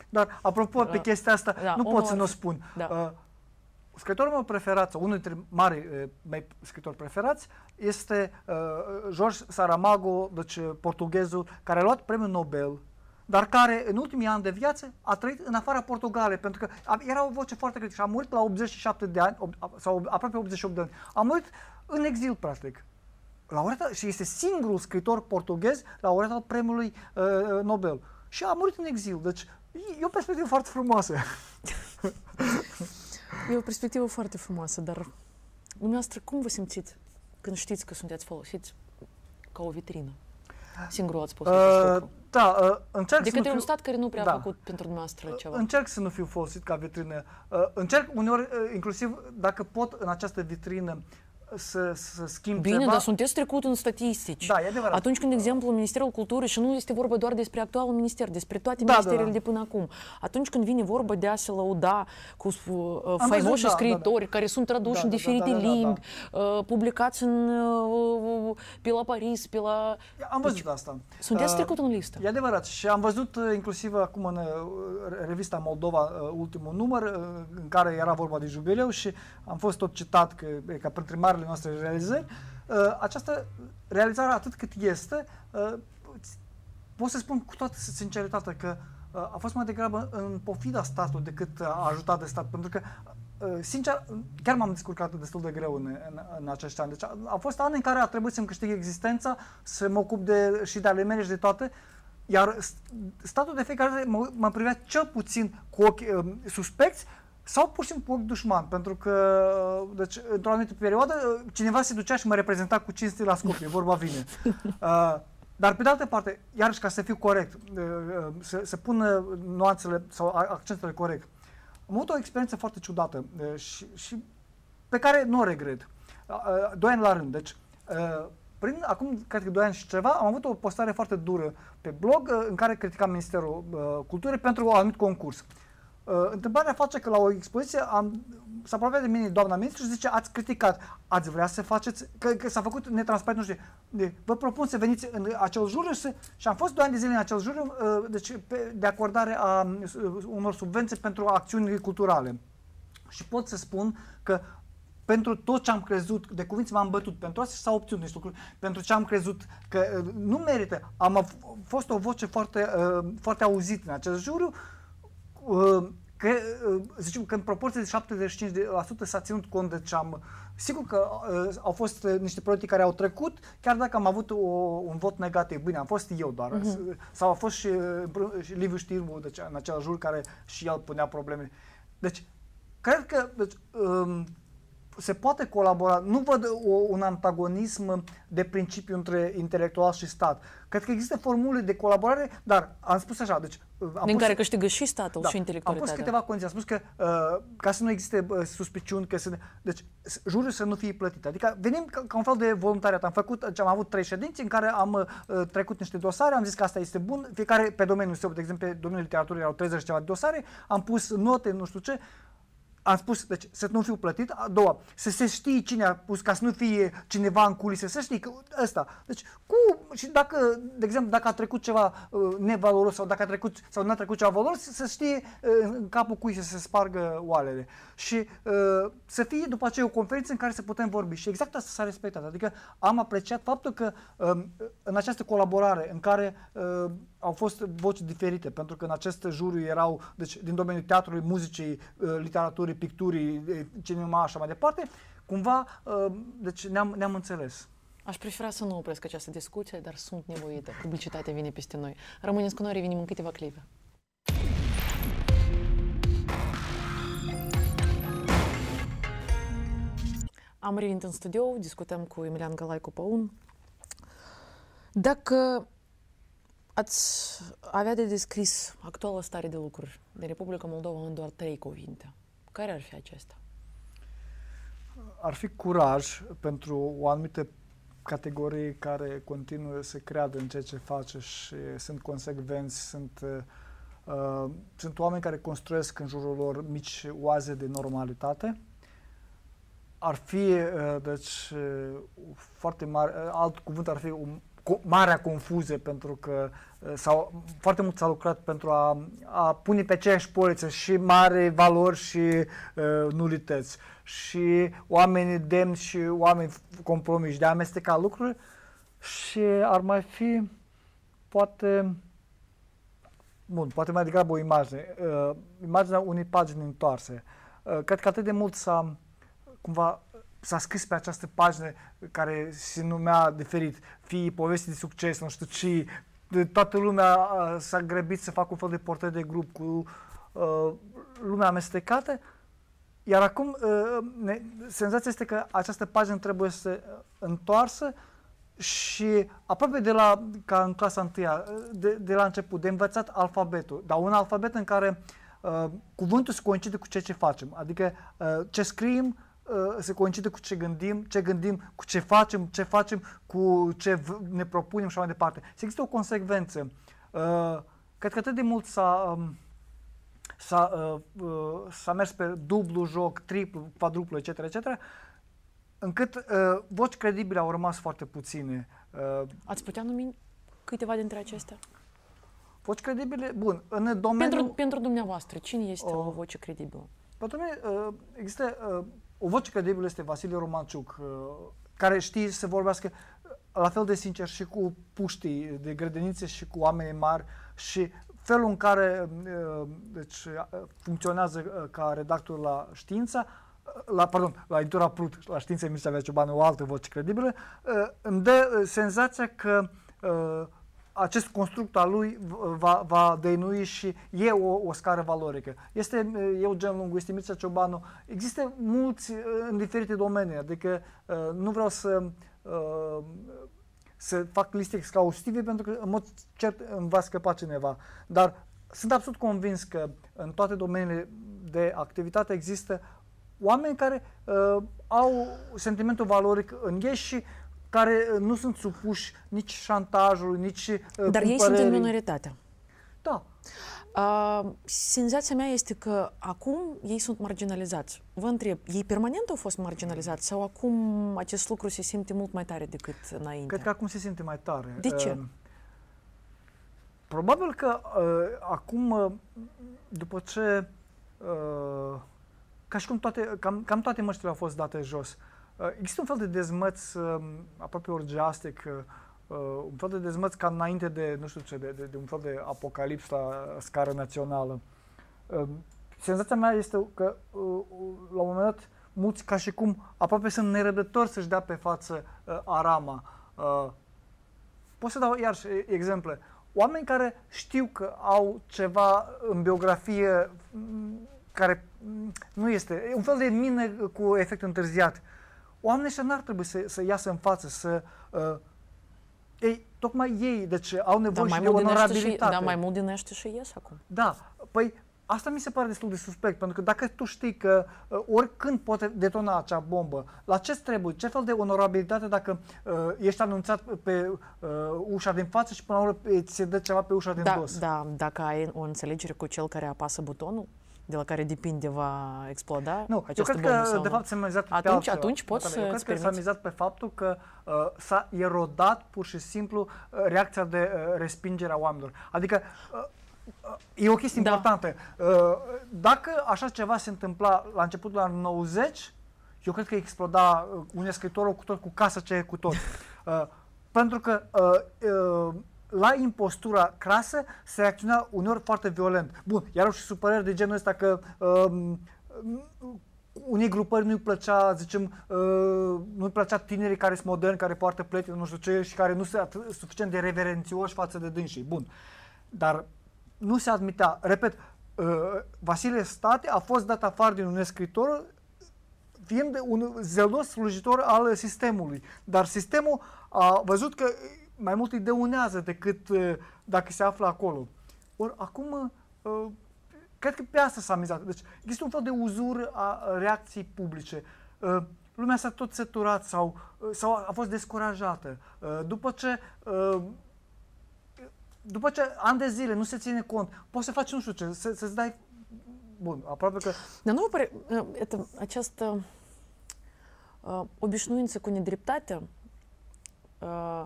S2: Dar, apropo, pe chestia asta, da, nu pot să nu spun. Da. Uh, Scriitorul meu preferat, sau unul dintre mari uh, mei scriitori preferați, este uh, George Saramago, deci uh, portughezul, care a luat premiul Nobel dar care în ultimii ani de viață a trăit în afara Portugalei, pentru că era o voce foarte critică. A murit la 87 de ani, sau aproape 88 de ani. A murit în exil, practic laureat, și este singurul scritor portughez laureat al premiului uh, uh, Nobel. Și a murit în exil. Deci e o perspectivă foarte frumoasă. e o perspectivă foarte frumoasă, dar dumneavoastră cum vă
S1: simțiți când știți că sunteți folosiți ca o vitrină? Singurul ați spus uh, Da, uh, încerc De să către fiu... un stat care nu prea da. a făcut
S2: pentru dumneavoastră uh, ceva. Încerc să nu fiu folosit ca vitrină. Uh, încerc uneori, uh, inclusiv dacă pot în această vitrină să, să schimb Bine, ceva. dar
S1: sunteți trecut în statistici. Da, e adevărat. Atunci când, de exemplu, Ministerul Culturii, și nu este vorba doar despre actualul minister, despre toate da, da ministerele da. de până acum, atunci când vine vorba de a se lăuda cu uh, faimoși da, da, da, scriitori da, da. care sunt traduși da, în diferite da, da, da, limbi, da, da. Uh, publicați în, uh, pe la Paris, pe la... Am văzut deci, asta. Sunteți uh, trecut
S2: în listă. E adevărat. Și am văzut uh, inclusiv acum în uh, revista Moldova uh, ultimul număr, în care era vorba de jubileu și am fost tot citat că, ca printre marile ale noastre realizări, uh, această realizare atât cât este, uh, pot să spun cu toată sinceritatea că uh, a fost mai degrabă în pofida statului decât a ajutat de stat, pentru că sincer, chiar m-am descurcat destul de greu în, în, în acești ani. Deci a fost ani în care a trebuit să-mi câștig existența, să mă ocup de, și de ale mele și de toate, iar statul de fiecare m mă, privea cel puțin cu ochi uh, suspecți sau pur și simplu dușman, pentru că deci, într-o anumită perioadă cineva se ducea și mă reprezenta cu cinste la Scopie, vorba vine. Uh, dar pe de altă parte, iarăși ca să fiu corect, uh, uh să, să pună uh, nuanțele sau accentele corect, am avut o experiență foarte ciudată uh, și, și pe care nu o regret. Uh, uh, doi ani la rând, deci uh, prin, acum cred că doi ani și ceva, am avut o postare foarte dură pe blog în care criticam Ministerul uh, Culturii pentru un anumit concurs. Uh, întâmplarea face că la o expoziție am, s-a apropiat de mine doamna ministru și zice, ați criticat, ați vrea să faceți, că, că s-a făcut netransparent, nu știu, de, vă propun să veniți în acel juriu și, și am fost doi ani de zile în acel juriu uh, deci, pe, de acordare a uh, unor subvenții pentru acțiuni culturale. Și pot să spun că pentru tot ce am crezut, de cuvinte m-am bătut, pentru asta s-au obținut niște lucruri, pentru ce am crezut că uh, nu merită, am fost o voce foarte, uh, foarte auzită în acest juriu Ehm, că, ehm, să zicem că în proporție de 75% s-a ținut cont de ce am... Sigur că uh, au fost eh, niște proiecte care au trecut, chiar dacă am avut o, un vot negativ. Bine, am fost eu doar. Uh-huh. Sau a fost și, eh, și Liviu Știrbu deci, în același jur care și el punea probleme. Deci, cred că deci, um, se poate colabora. Nu văd o, un antagonism de principiu între intelectual și stat. Cred că există formule de colaborare, dar am spus așa, deci... Uh, am Din pus, care câștigă și statul da, și intelectualitatea. Am pus câteva condiții. Am spus că uh, ca să nu existe uh, suspiciuni, că să, deci juriul să nu fie plătit. Adică venim ca, ca un fel de voluntariat. Am făcut, deci am avut trei ședințe în care am uh, trecut niște dosare, am zis că asta este bun, fiecare pe domeniul său, de exemplu, pe domeniul literaturii erau 30 ceva de dosare, am pus note, nu știu ce, uh, am spus, deci să nu fiu plătit, a doua, să se știe cine a pus, ca să nu fie cineva în culise, să știi că ăsta. Deci, cu, și dacă, de exemplu, dacă a trecut ceva uh, nevaloros sau dacă a trecut sau nu a trecut ceva valoros, să știe uh, în capul cui să se spargă oalele. Uh, și uh, să fie după aceea o conferință în care să putem vorbi. Și exact asta s-a respectat. Adică am apreciat faptul că uh, în această colaborare în care uh, au fost voci diferite, pentru că în acest juriu erau deci, din domeniul teatrului, muzicii, uh, literaturii, picturii, cinema, așa mai departe, cumva uh, deci ne-am, ne-am înțeles. Aș prefera să nu opresc această discuție, dar sunt nevoită. Publicitatea vine
S1: peste noi. Rămâneți cu noi, revenim în câteva clipe. Am revenit în studio, discutăm cu Emilian Galai cu Păun. Dacă ați avea de descris actuala stare de lucruri din Republica Moldova în doar trei cuvinte, care ar fi acesta?
S2: Ar fi curaj pentru o anumită categorie care continuă să creadă în ceea ce face și sunt consecvenți, sunt Uh, sunt oameni care construiesc în jurul lor mici oaze de normalitate ar fi, uh, deci, uh, foarte mare, uh, alt cuvânt ar fi o marea confuzie pentru că sau foarte mult s-a lucrat pentru a, a pune pe aceeași poliță și mari valori și uh, nulități și oameni demni și oameni compromiși de a amesteca lucruri și ar mai fi poate bun, poate mai degrabă o imagine, uh, imaginea unei pagini întoarse. Uh, cred că atât de mult s-a uh, cumva s-a scris pe această pagină care se numea diferit, fii povesti de succes, nu știu ce, toată lumea s-a grăbit să facă un fel de portret de grup cu uh, lumea amestecată, iar acum uh, ne, senzația este că această pagină trebuie să întoarsă și aproape de la, ca în clasa întâia, de, de la început, de învățat alfabetul, dar un alfabet în care uh, cuvântul se coincide cu ceea ce facem, adică uh, ce scriem, uh, Uh, se coincide cu ce gândim, ce gândim, cu ce facem, ce facem, cu ce ne propunem și mai departe. Se există o consecvență. Uh, cred că atât de mult s-a um, s-a, uh, s-a mers pe dublu joc, triplu, quadruplu, etc., etc., încât voci credibile au rămas foarte puține. Ați putea numi câteva dintre acestea? Voci credibile? Bun, în domeniul... Pentru, pentru dumneavoastră, cine este uh, o voce credibilă? Pentru mine uh, există uh, o voce credibilă este Vasile Romanciuc, uh, care știe să vorbească uh, la fel de sincer și cu puștii de grădinițe și cu oameni mari și felul în care uh, deci, funcționează ca redactor la știința, la, pardon, la editura Prut, la știința Mircea Ciobanu, o altă voce credibilă, îmi dă senzația că acest construct al lui va, va dăinui și e o, o scară valorică. Este gen Lungu, este Mircea Ciobanu, există mulți uh, în diferite domenii, adică uh, nu vreau să uh, să fac liste exhaustive pentru că în mod cert îmi va scăpa cineva, dar sunt absolut convins că în toate domeniile de activitate există oameni care uh, au sentimentul valoric în ei și uh, care uh, nu sunt supuși nici șantajului, nici uh, Dar cumpărării. ei sunt în minoritate. Da. Uh,
S1: senzația mea este că acum ei sunt marginalizați. Vă întreb, ei permanent au fost marginalizați sau acum acest
S2: lucru se simte mult mai tare decât înainte? Cred că acum se simte mai tare. De ce? Uh, probabil că uh, acum, uh, după ce, uh, ca și cum toate, cam, cam toate măștile au fost date jos, uh, Uh, există un fel de dezmăț um, aproape orgeastic, uh, uh, un fel de dezmăț ca înainte de, nu știu ce, de, de, de un fel de apocalips la scară națională. Um, senzația mea este că la un moment dat mulți ca și cum aproape sunt nerădători să-și dea pe față arama. Pot să dau iar exemple. Oameni care știu că au ceva în biografie mm, care mm, nu este, e un fel de mină cu efect întârziat. Uh, Oamenii ăștia n-ar trebui să, să iasă în față, să... Uh, ei, tocmai ei, deci au nevoie da, și de onorabilitate. dar mai mult
S1: din ăștia și ies acum.
S2: Da, păi Asta mi se pare destul de suspect, pentru că dacă tu știi că uh, oricând poate detona acea bombă, la ce trebuie, ce fel de onorabilitate dacă uh, ești anunțat pe uh, ușa din față și până la urmă ți se dă ceva pe ușa din da, dos? Da,
S1: dacă ai o înțelegere cu cel care apasă butonul, de la care depinde va exploda nu, eu cred că, de fapt, se amizat pe Atunci, atunci poți să Eu cred că s-a amizat pe
S2: faptul că uh, s-a erodat pur și simplu uh, reacția de uh, respingere a oamenilor. Adică uh, uh E o chestie da. importantă. Uh, dacă așa ceva se întâmpla la începutul anilor 90, eu cred că exploda uh, un scriitor cu tot, cu casă ce cu tot. Pentru că la impostura crasă se reacționa uneori foarte violent. Bun, iar și supărări de genul ăsta că um, unei grupări nu-i plăcea, zicem, uh, nu-i plăcea tinerii care sunt moderni, care poartă plete, nu știu ce, și care nu sunt suficient de reverențioși față de dânsii. Bun. Dar nu se admitea. Repet, uh, Vasile State a fost dat afară din un scritor fiind un zelos slujitor al sistemului. Dar sistemul a văzut că mai mult îi dăunează decât uh, dacă se află acolo. Ori acum, uh, cred că pe asta s-a mizat. Deci există un fel de uzur a reacției publice. Uh, lumea s-a tot săturat sau, sau a fost descurajată. După ce după ce ani de zile nu se ține cont, poți să faci nu știu ce, să, să-ți dai... Bun, aproape că...
S1: Dar nu apare Este această uh, obișnuință cu nedreptatea uh,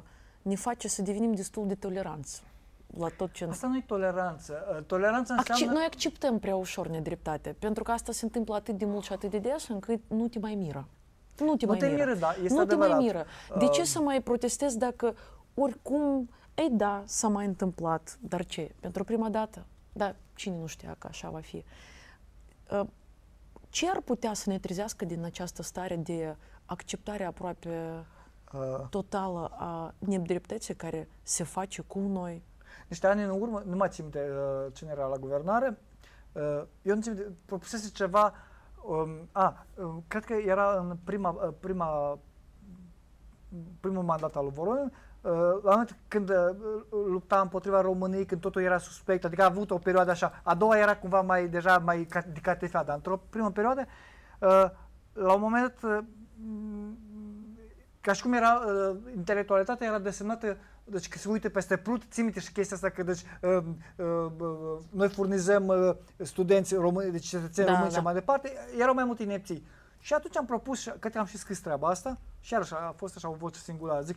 S1: ne face să devenim destul de toleranți la tot ce... Asta
S2: nu e toleranță. Toleranța înseamnă... Acce- noi
S1: acceptăm prea ușor nedreptate, pentru că asta se întâmplă atât de mult și atât de des încât nu te mai miră. Nu te nu mai te miră. miră da, este nu adevărat. te mai miră. De ce să mai protestez dacă oricum, ei da, s-a mai întâmplat, dar ce? Pentru prima dată. Da, cine nu știa că așa va fi. ce ar putea să ne trezească din această stare de acceptare aproape
S2: Ă. totală a
S1: nedreptății care
S2: se face cu noi. Niște ani în urmă, nu mai țin de ă, cine era la guvernare, ă, eu nu țin, propusese ceva, um, a, um, cred că era în prima, prima, primul mandat al lui Voronin, la un moment când lupta împotriva României, când totul era suspect, adică a avut o perioadă așa, a doua era cumva mai, deja mai de dar într-o primă perioadă, la un moment ca și cum era, uh, intelectualitatea era desemnată, deci că se uite peste plut, țimite și chestia asta că deci, uh, uh, uh, noi furnizăm uh, studenți români, deci cetățeni da, români da. și mai departe, erau mai multe inepții. Și atunci am propus, că am și scris treaba asta, și iarăși a fost așa o voce singulară, zic,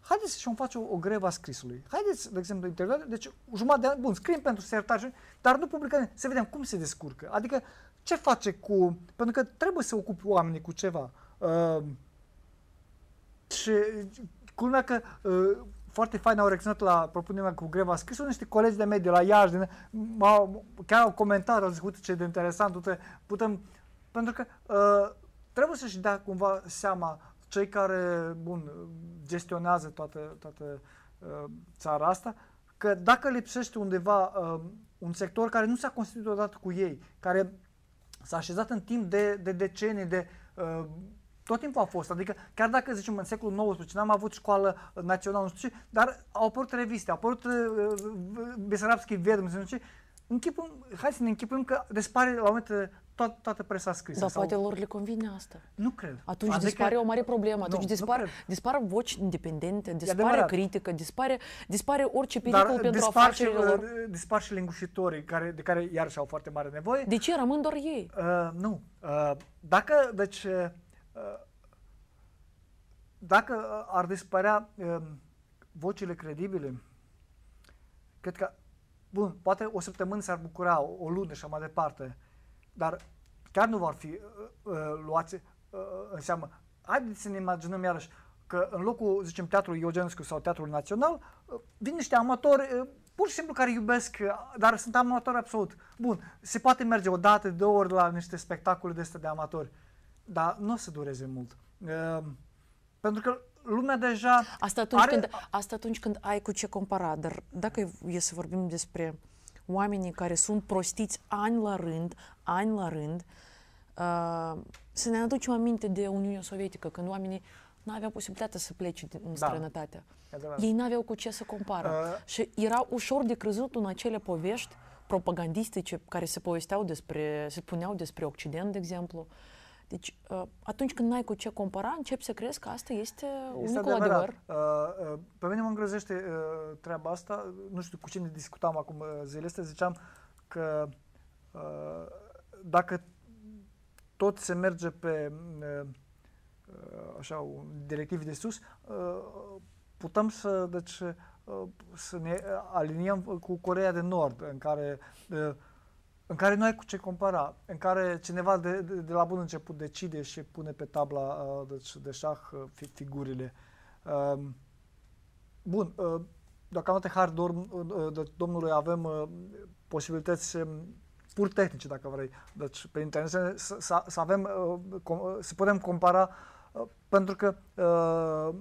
S2: haideți și-o face o, o grevă a scrisului. Haideți, de exemplu, interviu, deci jumătate de an, bun, scrim pentru sertar, dar nu publicăm, să vedem cum se descurcă. Adică ce face cu, pentru că trebuie să ocupi oamenii cu ceva. Uh, și uh, culmea că uh, foarte fain au reacționat la propunerea cu greva scrisă niște colegi de mediu la Iași, din, au, chiar au comentat, au zis, uite ce de interesant, uite, putem, pentru că uh, trebuie să-și dea cumva seama cei care, bun, gestionează toată, toată țara asta, că dacă lipsește undeva un sector care nu s-a constituit odată cu ei, care s-a așezat în timp de, de decenii, de uh, tot timpul a fost. Adică, chiar dacă zicem în secolul XIX n-am avut școală națională, nu știu ce, dar au apărut reviste, au apărut uh, Besarabski Vedm, nu știu ce. hai să ne închipăm că despare la moment uh, toată, toată presa scrisă. Dar sau... poate lor le convine asta. Nu cred. Atunci adică... dispare o mare
S1: problemă. Atunci nu, dispar, nu dispar voci independente, dispare critică, dispare, dispare orice pericol Dar pentru dispar și, lor. Uh,
S2: dispar și lingușitorii, care, de care iarăși au foarte mare nevoie. De ce? Rămân doar ei. Uh, nu. Uh, dacă, deci... Uh, Uh, dacă ar dispărea um, vocile credibile, cred că, bun, poate o săptămână s-ar bucura, o, o lună și mai departe, dar chiar nu vor fi uh, uh luați uh, uh, în seamă. Haideți să ne imaginăm iarăși că în locul, zicem, Teatrul Iogenescu sau Teatrul Național, uh, vin niște amatori uh, pur și simplu care iubesc, dar sunt amatori absolut. Bun, se poate merge o dată, două ori la niște spectacole de de amatori. Uh, dar nu o să dureze mult. Uh, pentru că lumea deja asta atunci, are... când, asta atunci când ai cu ce
S1: compara, dar dacă e să vorbim despre oamenii care sunt prostiți ani la rând, ani la rând, uh, să ne aducem aminte de Uniunea Sovietică, când oamenii nu aveau posibilitatea să plece din, în da. străinătate. Ei nu aveau cu ce să compară. Uh... Și era ușor de crezut în acele povești propagandistice care se povesteau despre, se puneau despre Occident, de exemplu. Uh, deci, uh, atunci când n-ai cu ce compara, începi să crezi că asta este, este unicul adevăr. adevăr.
S2: Uh, uh, pe mine mă îngroziește treaba asta. Nu știu cu cine discutam acum zilele astea. Ziceam că dacă tot se merge pe așa, directiv de sus, putem să, deci, să ne aliniem cu Corea de Nord, în care în care nu ai cu ce compara, în care cineva de, de, de la bun început decide și pune pe tabla uh, deci, de șah uh, figurile. Uh, bun, uh, deocamdată hard dorm, uh, domnului avem uh, posibilități um, pur tehnice, dacă vrei. Deci, pe internet să, să, să avem, uh, com, uh, să putem compara, uh, pentru că uh,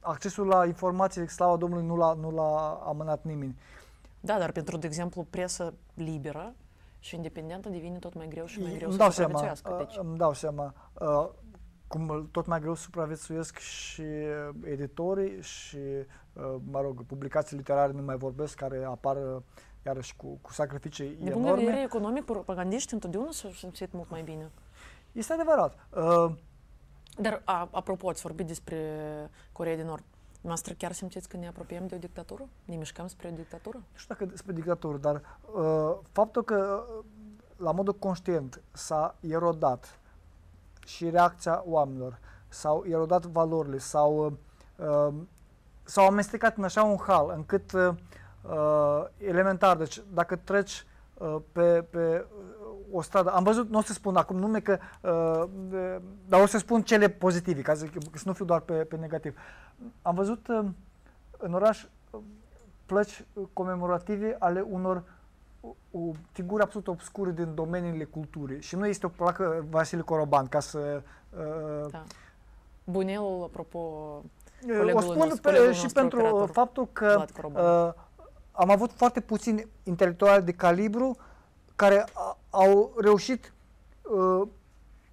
S2: accesul la informații, slava Domnului, nu l-a, nu l-a amânat nimeni. Uh, da, dar pentru, de exemplu, presă liberă și independentă
S1: devine tot mai greu și mai greu îmi dau să supraviețuiască. Seama,
S2: deci. Îmi dau seama, cum tot mai greu supraviețuiesc și editorii și, mă rog, publicații literare nu mai vorbesc, care apar iarăși cu, cu sacrificii de enorme. De punct de vedere
S1: economic, propagandiști întotdeauna s-au simțit mult mai bine. Este adevărat. Uh, Dar, a, apropo, ați vorbit despre Corea de Nord. Noastră chiar simțiți că ne apropiem de o dictatură?
S2: Ne mișcăm spre o dictatură? Nu știu dacă spre dictatură, dar uh, faptul că uh, la modul conștient s-a erodat și reacția oamenilor, s-au erodat valorile, s-au, uh, uh s-au amestecat în așa un hal încât uh, uh elementar, deci dacă treci uh, pe, pe o stradă. Am văzut, nu o să spun acum nume, că, uh, de, dar o să spun cele pozitive, ca să, să nu fiu doar pe, pe negativ. Am văzut uh, în oraș uh, plăci comemorative ale unor o figură absolut obscură din domeniile culturii și nu este o placă Vasile Coroban, ca să... Uh, da. Bunelul, apropo, uh, o spun nostru, pe, și nostru, pentru faptul că uh, am avut foarte puțini intelectuali de calibru care au reușit, uh,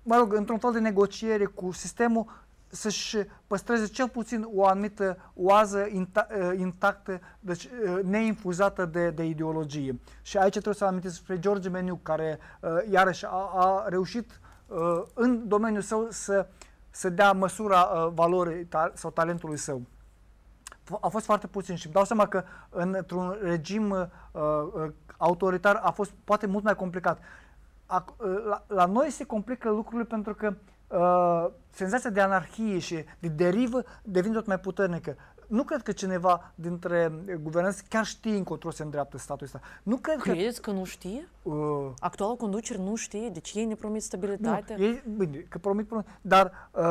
S2: mă rog, într-un fel de negociere cu sistemul să-și păstreze cel puțin o anumită oază uh, intactă, deci uh, neinfuzată de, de ideologie. Și aici trebuie să amintesc despre George Meniu, care iarăși a, a reușit în domeniul său să, să dea măsura valorii sau talentului său a fost foarte puțin și îmi dau seama că într-un regim uh, uh, autoritar a fost poate mult mai complicat. A, uh, la, la noi se complică lucrurile pentru că uh, senzația de anarhie și de derivă devine tot mai puternică. Nu cred că cineva dintre guvernanți chiar știe încotro se îndreaptă statul ăsta. Nu cred că. că, că nu știe? Uh, Actualul conducere nu știe, deci ei ne promit stabilitate. Nu, ei, bine, că promit, promit dar... Uh,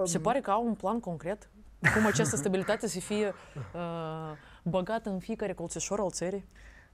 S2: uh, se um, pare
S1: că au un plan concret cum această stabilitate să fie uh, băgată în fiecare colțișor al țării?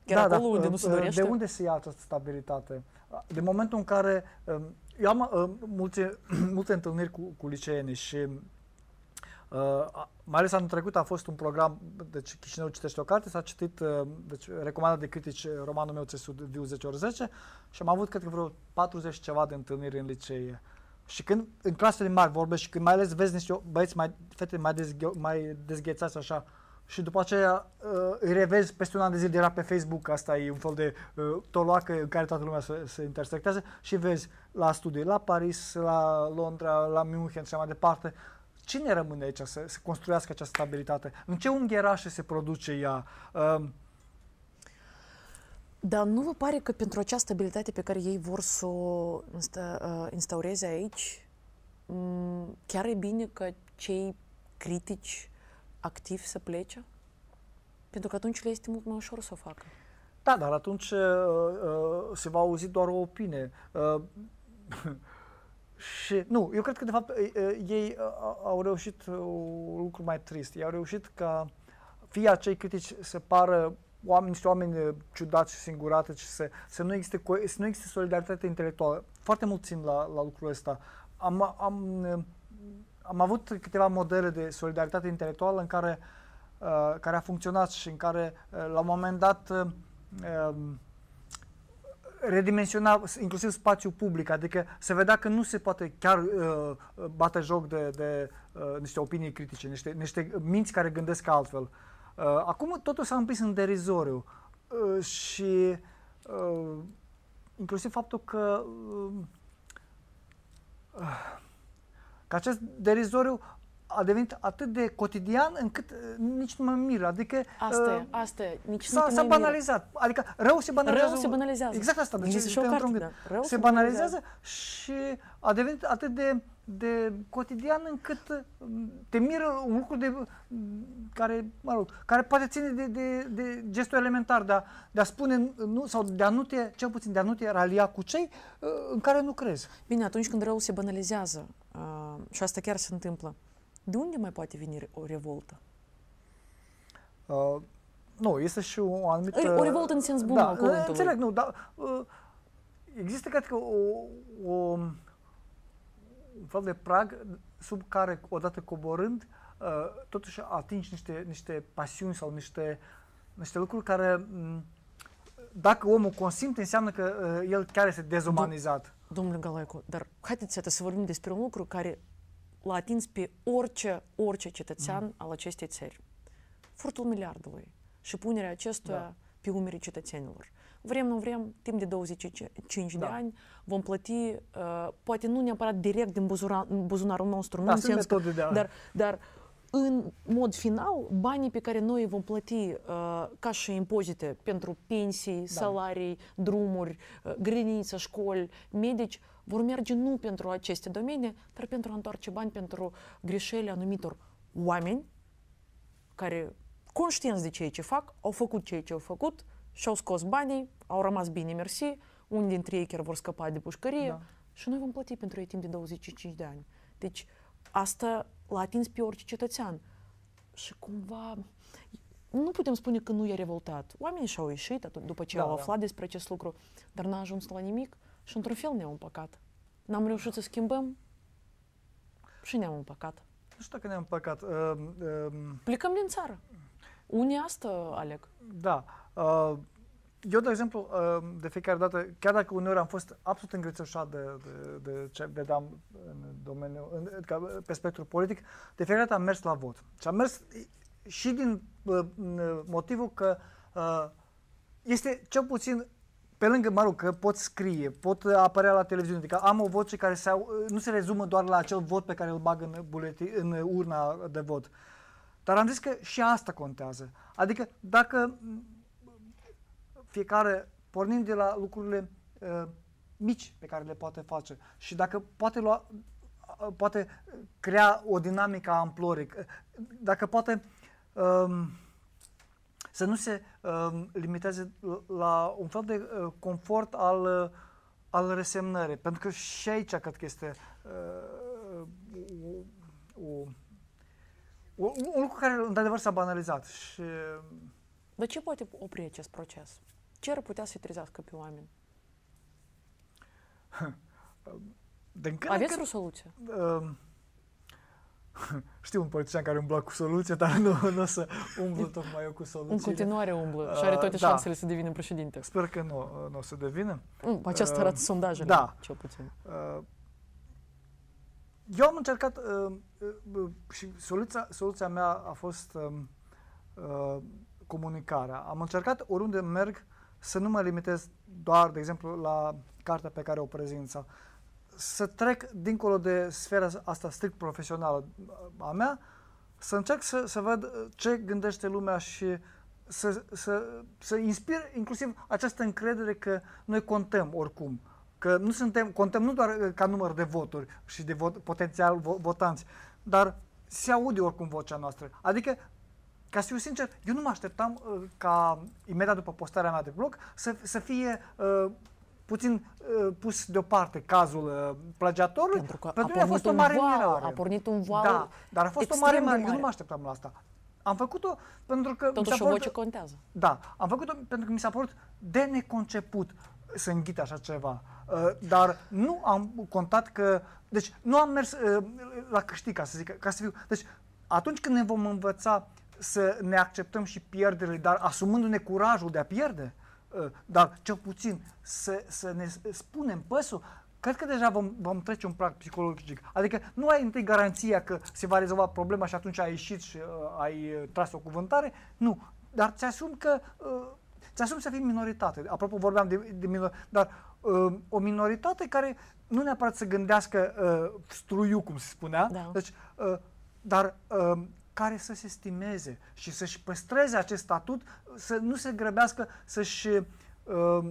S1: Chiar da, acolo da, unde uh, nu se uh, dorește? De unde
S2: se ia această stabilitate? De momentul în care... Um, eu am uh, multe, multe întâlniri cu, cu liceeni și uh, mai ales anul trecut a fost un program, deci Chișinău citește o carte, s-a citit, uh, deci recomandat de critici romanul meu Țesut Viu 10 ori 10 și am avut cred că vreo 40 ceva de întâlniri în licee. Uh, și când în clasele mari vorbesc și când mai ales vezi niște băieți mai, fete mai, dezghe, mai dezghețați așa, și după aceea uh, îi revezi peste un an de zile de era pe Facebook, asta e un fel de uh, toloacă în care toată lumea se, se intersectează și vezi la studii la Paris, la Londra, la München și mai departe. Cine rămâne aici să, să construiască această stabilitate? În ce ungherașe se produce ea? Uh, dar nu vă pare
S1: că pentru acea stabilitate pe care ei vor să o insta, uh, instaureze aici, mm, chiar e bine că cei critici activ să plece? Pentru că atunci le este mult mai ușor să o facă.
S2: Da, dar atunci uh, uh se va auzi doar o opinie. Uh, și, nu, eu cred că, de fapt, ei uh, au reușit un lucru mai trist. Ei au reușit ca fie acei critici se pară oameni, niște oameni uh, ciudați și singurate și să, să, nu existe, să nu existe solidaritate intelectuală. Foarte mult țin la, la lucrul ăsta. Am, am, uh, am avut câteva modele de solidaritate intelectuală în care, uh, care a funcționat și în care uh, la un moment dat uh, um, redimensiona inclusiv spațiul public, adică se vedea că nu se poate chiar uh, bate joc de, de uh, niște opinii critice, niște, niște minți care gândesc altfel. Uh, Uh, acum totul s-a împins în derizoriu uh, și uh, inclusiv faptul că că acest derizoriu a devenit atât de cotidian încât uh, nici nu mă mir. Adică, asta e, uh,
S1: asta e. Nici s-a, s-a banalizat.
S2: Mir. Adică rău se banalizează. Rău se banalizează. Exact asta. Deci, deci o carte, da. rău se, se banalizează, și a devenit atât de, de cotidian încât uh, te miră un lucru de, care, mă rog, care poate ține de, de, de gestul elementar de a, de a spune nu, sau de a nu te, cel puțin de a nu te ralia cu cei în care nu crezi. Bine, atunci când rău se banalizează uh, și asta chiar se
S1: întâmplă, de unde mai poate veni o revoltă?
S2: Uh, nu, este și o anumită... O revoltă în sens bun da, al uh, cuvântului. Înțeleg, nu, dar uh, există, cred că, o, o, un fel de prag sub care, odată coborând, uh, totuși atingi niște, niște pasiuni sau niște, niște lucruri care, mm, dacă omul consimte, înseamnă că uh, el chiar este dezumanizat. Domnule Galaico, dar haideți să vorbim despre un lucru care l-a atins
S1: pe orice, orice cetățean mm. al acestei țări. Furtul miliardului și punerea acestuia da. pe umerii cetățenilor. Vrem, nu vrem, timp de 25 da. de ani vom plăti, uh, poate nu neapărat direct din buzura, buzunarul nostru, da, nu în sens că, de dar, dar în mod final, banii pe care noi îi vom plăti uh, ca și impozite pentru pensii, da. salarii, drumuri, uh, grăniță, școli, medici, uh, vor merge nu pentru aceste domenii, dar pentru a întoarce bani pentru greșelile anumitor oameni care, conștienți de ceea ce fac, au făcut ceea ce au făcut și-au scos banii, au rămas bine, mersi, unii dintre ei chiar vor scăpa de pușcărie da. și noi vom plăti pentru ei timp de 25 de ani. Deci asta l-a atins pe orice cetățean. Și cumva nu putem spune că nu e revoltat. Oamenii și-au ieșit după ce da, au da. aflat da. despre acest lucru, dar n-a ajuns la nimic și într-un fel ne-am împăcat. N-am reușit să schimbăm și ne-am împăcat.
S2: Nu știu dacă ne-am împăcat. Uh, uh, Plecăm din țară. Unii asta aleg. Da. Uh, eu, de exemplu, uh, de fiecare dată, chiar dacă uneori am fost absolut îngrețoșat de, de, de ce vedeam în domeniul, în, pe spectru politic, de fiecare dată am mers la vot. Și am mers și din uh, motivul că uh, este cel puțin pe lângă, mă rog, că pot scrie, pot apărea la televiziune, adică am o voce care se, nu se rezumă doar la acel vot pe care îl bag în, buletin, în urna de vot. Dar am zis că și asta contează. Adică dacă fiecare, pornind de la lucrurile uh, mici pe care le poate face și dacă poate lua, uh, poate crea o dinamică a amplorii, uh, dacă poate uh, să nu se uh, limiteze la un fel de uh, confort al, uh, al resemnării. Pentru că și aici cred că este uh, o, uh, o, un lucru care, într-adevăr, s-a banalizat. Și...
S1: Dar ce poate opri acest proces? Ce ar putea să-i trezească pe oameni?
S2: Aveți o soluție? Uh, știu un politician care umblă cu soluție, dar nu, nu o să umblă tocmai eu cu soluție. În continuare umblă și are uh, toate da. șansele să devină președinte. Sper că nu, nu o să devină. Mm, aceasta arată uh, sondajele, da. cel puțin. Uh, eu am încercat uh, uh, și soluția, soluția mea a fost uh, uh, comunicarea. Am încercat oriunde merg să nu mă limitez doar, de exemplu, la cartea pe care o prezint sau să trec dincolo de sfera asta strict profesională a mea, să încerc să, să văd ce gândește lumea și să, să, să inspir inclusiv această încredere că noi contăm oricum, că nu suntem, contăm nu doar ca număr de voturi și de vot, potențial vo, votanți, dar se aude oricum vocea noastră. Adică, ca să fiu sincer, eu nu mă așteptam uh, ca imediat după postarea mea de blog să, să fie uh, puțin uh, pus deoparte cazul uh, plagiatorului, pentru că pentru a, a fost o mare wow, mirare. A pornit un val. Da, dar a fost o mare mirare. Eu nu mă așteptam la asta. Am făcut-o pentru că... Totuși mi s-a părut, o voce contează. Da, am făcut-o pentru că mi s-a părut de neconceput să înghite așa ceva. Uh, dar nu am contat că... Deci nu am mers uh, la câștig, ca să zic, ca să fiu... Deci atunci când ne vom învăța să ne acceptăm și pierderile, dar asumându-ne curajul de a pierde, uh, Eh, dar cel puțin să, să ne spunem păsul, cred că deja vom, vom trece un prag psihologic. Adică nu ai întâi garanția că se va rezolva problema și atunci ai ieșit și uh, ai eh, tras o cuvântare, nu. Dar ți-asum că uh, ți-asum să fii minoritate. Apropo, vorbeam de, de minoritate, dar uh, o minoritate care nu neapărat să gândească uh, struiu, cum se spunea, da. deci, uh, dar uh, care să se stimeze și să-și păstreze acest statut, să nu se grăbească să-și uh,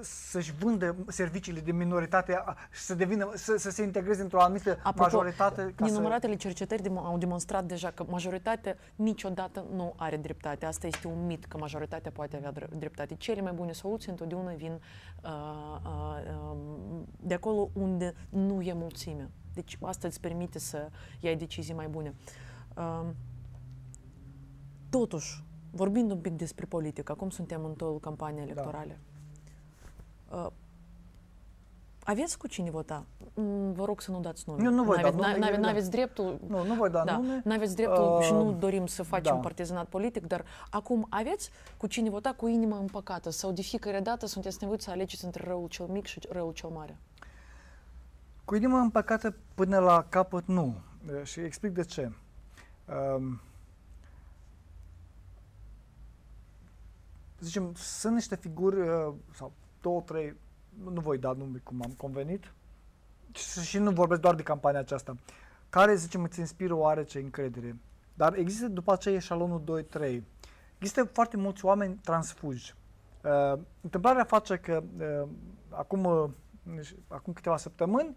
S2: să-și vândă serviciile de minoritate și să, devină, să, să se integreze într-o anumită Apropo, majoritate. Ca nenumăratele
S1: să... cercetări au demonstrat deja că majoritatea niciodată nu are dreptate. Asta este un mit, că majoritatea poate avea dreptate. Cele mai bune soluții întotdeauna vin uh, uh, um, de acolo unde nu e mulțime. Deci asta îți permite să iei decizii mai bune. totuși, vorbind un pic despre politică, acum suntem în toată campania electorală. Da. Uh, aveți cu cine vota? Mm, vă rog să nu dați nume. Eu nu voi da nume. N-aveți dreptul. Nu, nu voi da da, nume. N-aveți dreptul uh, și nu dorim să facem da. partizanat politic, dar acum aveți cu cine vota cu inima împăcată sau de fiecare dată sunteți nevoiți să alegeți între răul cel mic și răul cel mare?
S2: Cu inima păcate, până la capăt, nu. Și explic de ce. Um, zicem, sunt niște figuri, sau două, trei, nu voi da nume cum am convenit, și nu vorbesc doar de campania aceasta, care, zicem, îți inspiră oarece încredere. Dar există după aceea eșalonul 2-3. Există foarte mulți oameni transfugi. Uh, întâmplarea face că uh, acum, uh, acum câteva săptămâni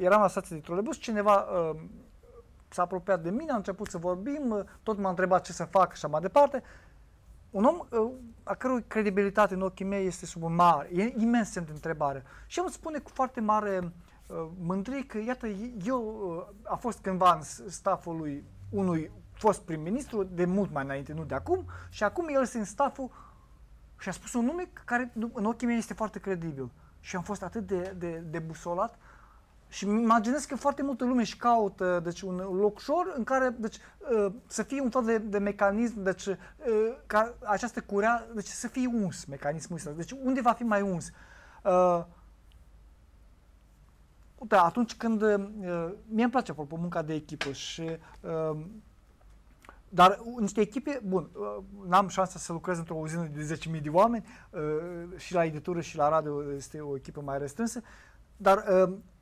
S2: eram la stație de trolebus, cineva uh, s-a apropiat de mine, a început să vorbim, uh, tot m-a întrebat ce să fac și așa mai departe. Un om uh, a cărui credibilitate în ochii mei este sub un mare, e imens semn de întrebare. Și el îmi spune cu foarte mare uh, mândrie că, iată, eu uh, a fost cândva în staful lui unui fost prim-ministru, de mult mai înainte, nu de acum, și acum el este în staful și a spus un nume care în ochii mei este foarte credibil. Și am fost atât de, de, de busolat uh, și imaginez că foarte multă lume își caută deci, un locșor în care deci, uh, să fie un fel de, de mecanism, deci uh, ca această curea, deci să fie uns mecanismul ăsta. Deci unde va fi mai uns? Uh, da, atunci când uh, mie îmi place apropo munca de echipă și uh, dar niște echipe, bun, uh, n-am șansa să lucrez într-o uzină de 10.000 de oameni, și la editură și la radio este o echipă mai restrânsă, dar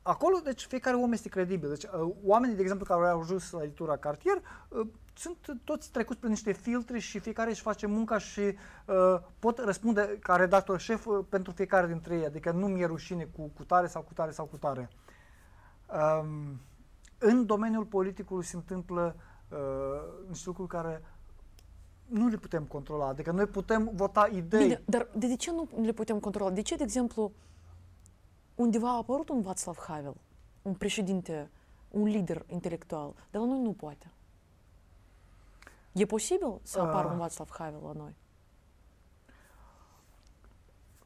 S2: Acolo, deci, fiecare om este credibil. Deci, uh, oamenii, de exemplu, care au ajuns la editura cartier, uh, sunt toți trecuți prin niște filtre și fiecare își face munca și uh, pot răspunde ca redactor șef uh, pentru fiecare dintre ei. Adică nu mi-e rușine cu, cu tare sau cu tare sau cu tare. Um, în domeniul politicului se întâmplă uh, niște lucruri care nu le putem controla. Adică noi putem vota idei. Bine, dar de, de ce nu le putem controla? De ce, de exemplu,
S1: undeva a apărut un Václav Havel, un președinte, un lider intelectual, dar la noi nu poate. E posibil să ah. apară uh, un Václav
S2: Havel la noi?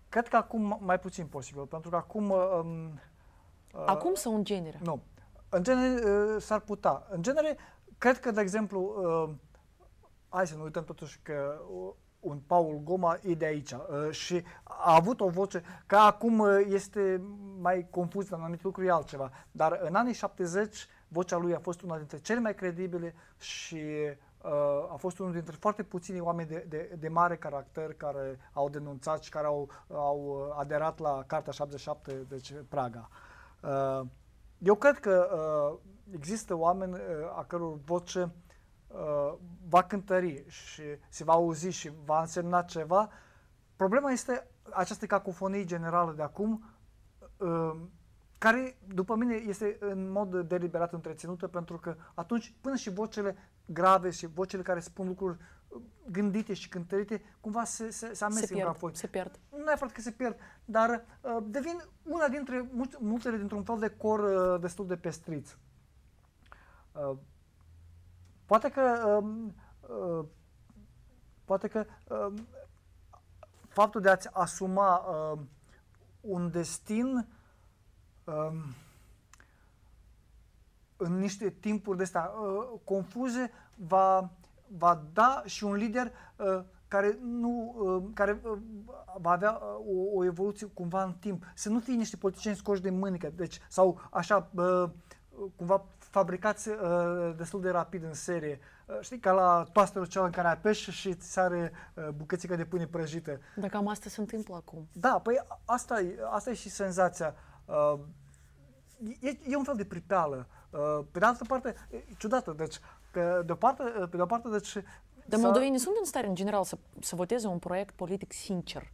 S2: Cred că acum mai puțin posibil, pentru că acum... Um, uh, acum sau în genere? Nu. În genere uh, s-ar putea. În genere, cred că, de exemplu, uh, hai să nu uităm totuși că uh, un Paul Goma e de aici uh, și a avut o voce, că acum uh, este mai confuz în anumite lucruri, altceva, dar în anii 70 vocea lui a fost una dintre cele mai credibile și uh, a fost unul dintre foarte puțini oameni de, de, de mare caracter care au denunțat și care au, au aderat la Carta 77, deci Praga. Uh, eu cred că uh, există oameni uh, a căror voce Uh, va cântări și se va auzi și va însemna ceva. Problema este această cacofonie generală de acum, uh, care, după mine, este în mod deliberat întreținută, pentru că atunci, până și vocele grave și vocele care spun lucruri uh, gândite și cântărite, cumva se, se, se amestecă se pierd, Se pierd. Nu e că se pierd, dar uh, devin una dintre mult, multele dintr-un fel de cor uh, destul de pestriț. Uh, Poate că, um, uh, poate că um, faptul de a-ți asuma um, un destin um, în niște timpuri de astea uh, confuze va, va da și un lider uh, care nu, uh, care uh, va avea uh, o, o evoluție cumva în timp. Să nu fie niște politicieni scoși de mânică, deci, sau așa, uh, cumva fabricați uh, destul de rapid în serie. Uh, știi, ca la toasterul cel în care apeși și ți sare uh, bucățica de pâine prăjită. Dar cam asta se întâmplă acum. Da, păi asta e, asta e și senzația. Uh, e, e un fel de pripeală. Uh, pe de altă parte, e ciudată, deci, pe de o parte, uh, pe de o parte deci... Dar moldovenii
S1: sunt în stare, în general, să, să voteze un proiect politic sincer,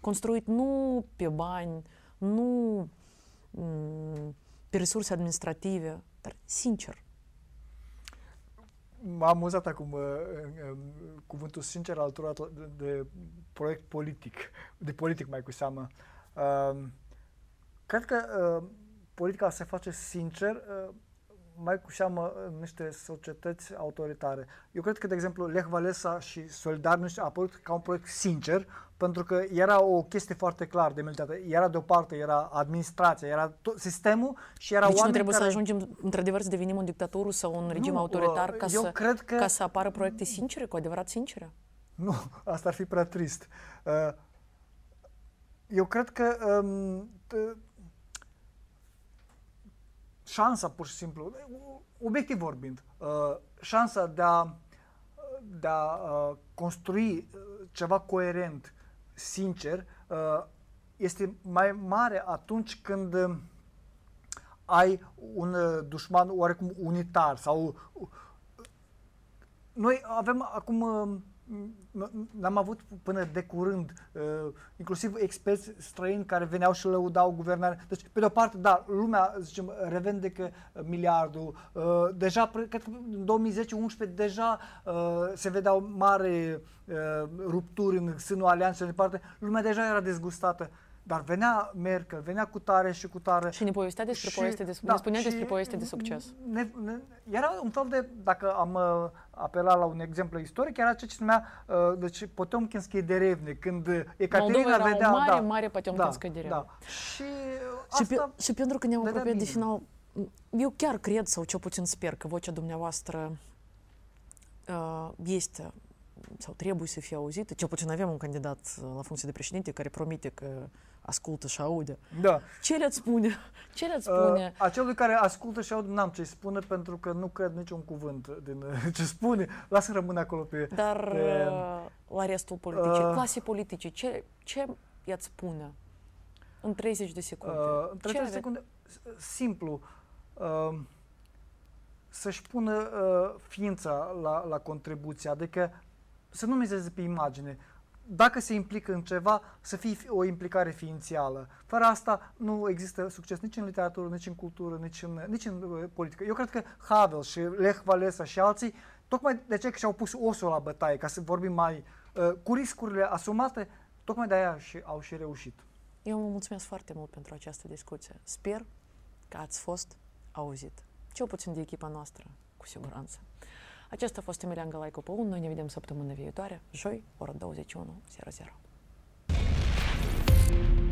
S1: construit nu pe bani, nu mm, pe resurse administrative, Piotr, sincer?
S2: M-am amuzat acum uh, uh, cuvântul sincer al de, de proiect politic, de politic mai cu seamă. Uh, cred că uh, politica se face sincer uh, mai cu seamă în niște societăți autoritare. Eu cred că, de exemplu, Lech Walesa și Solidarność a apărut ca un proiect sincer, pentru că era o chestie foarte clar de militate. Era de o parte, era administrația, era tot sistemul și era deci nu trebuie care... să ajungem, într-adevăr, să devenim un
S1: dictator sau un regim nu, uh, autoritar ca eu să, cred că... ca să apară proiecte sincere, cu adevărat sincere.
S2: Nu, asta ar fi prea trist. Uh, eu cred că um, șansa, pur și simplu, obiectiv vorbind, uh, șansa de a, de a construi ceva coerent sincer, uh, este mai mare atunci când um, ai un uh, dușman oarecum unitar sau uh, noi avem acum um, n-am avut până de curând, uh, inclusiv experți străini care veneau și lăudau guvernarea. Deci, pe de-o parte, da, lumea, zicem, revendecă uh, miliardul. Uh, deja, cred că în 2010-2011, deja uh, se vedeau mare uh, rupturi în sânul alianței de parte. Lumea deja era dezgustată. Uh, dar venea Merkel, venea cu tare și cu tare. Și ne povestea despre și, poveste de Da, ne spunea despre poveste de succes. Ne, ne, era un fel de, dacă am uh, apelat la un exemplu istoric, era ceea ce se numea, uh, deci Potemkinski derevne, când Ecaterina Moldova vedea... o mare, da, mare Potemkinski da, derevne. Da. Și,
S1: și, pe, și pentru că ne-am apropiat de final, eu chiar cred, sau cel puțin sper, că vocea dumneavoastră uh, este sau trebuie să fie auzită, cel puțin avem un candidat uh, la funcție de președinte care promite că ascultă și
S2: aude. Da. Ce le-ați spune? Ce le-ați uh, spune? Uh, acelui care ascultă și aude n-am ce-i spune pentru că nu cred niciun cuvânt din uh, ce spune. Lasă rămâne acolo pe... Dar pe, uh, la restul politicii, uh, clasei
S1: politice, ce, ce i-ați spune în
S2: 30 de secunde? Uh, în 30 de secunde, simplu, uh, să-și pună uh, ființa la, la contribuție, adică să nu mizeze pe imagine, dacă se implică în ceva, să fie o implicare ființială. Fără asta nu există succes nici în literatură, nici în cultură, nici în, nici în uh, politică. Eu cred că Havel și Lech Walesa și alții, tocmai de ce că și-au pus osul la bătaie, ca să vorbim mai uh, cu riscurile asumate, tocmai de aia și, au și reușit. Eu mă mulțumesc foarte mult pentru această discuție. Sper că ați fost auzit, cel puțin de
S1: echipa noastră, cu siguranță. Acesta a fost Emilian Galai cu Păun. Noi ne vedem săptămâna viitoare, joi, ora 21.00.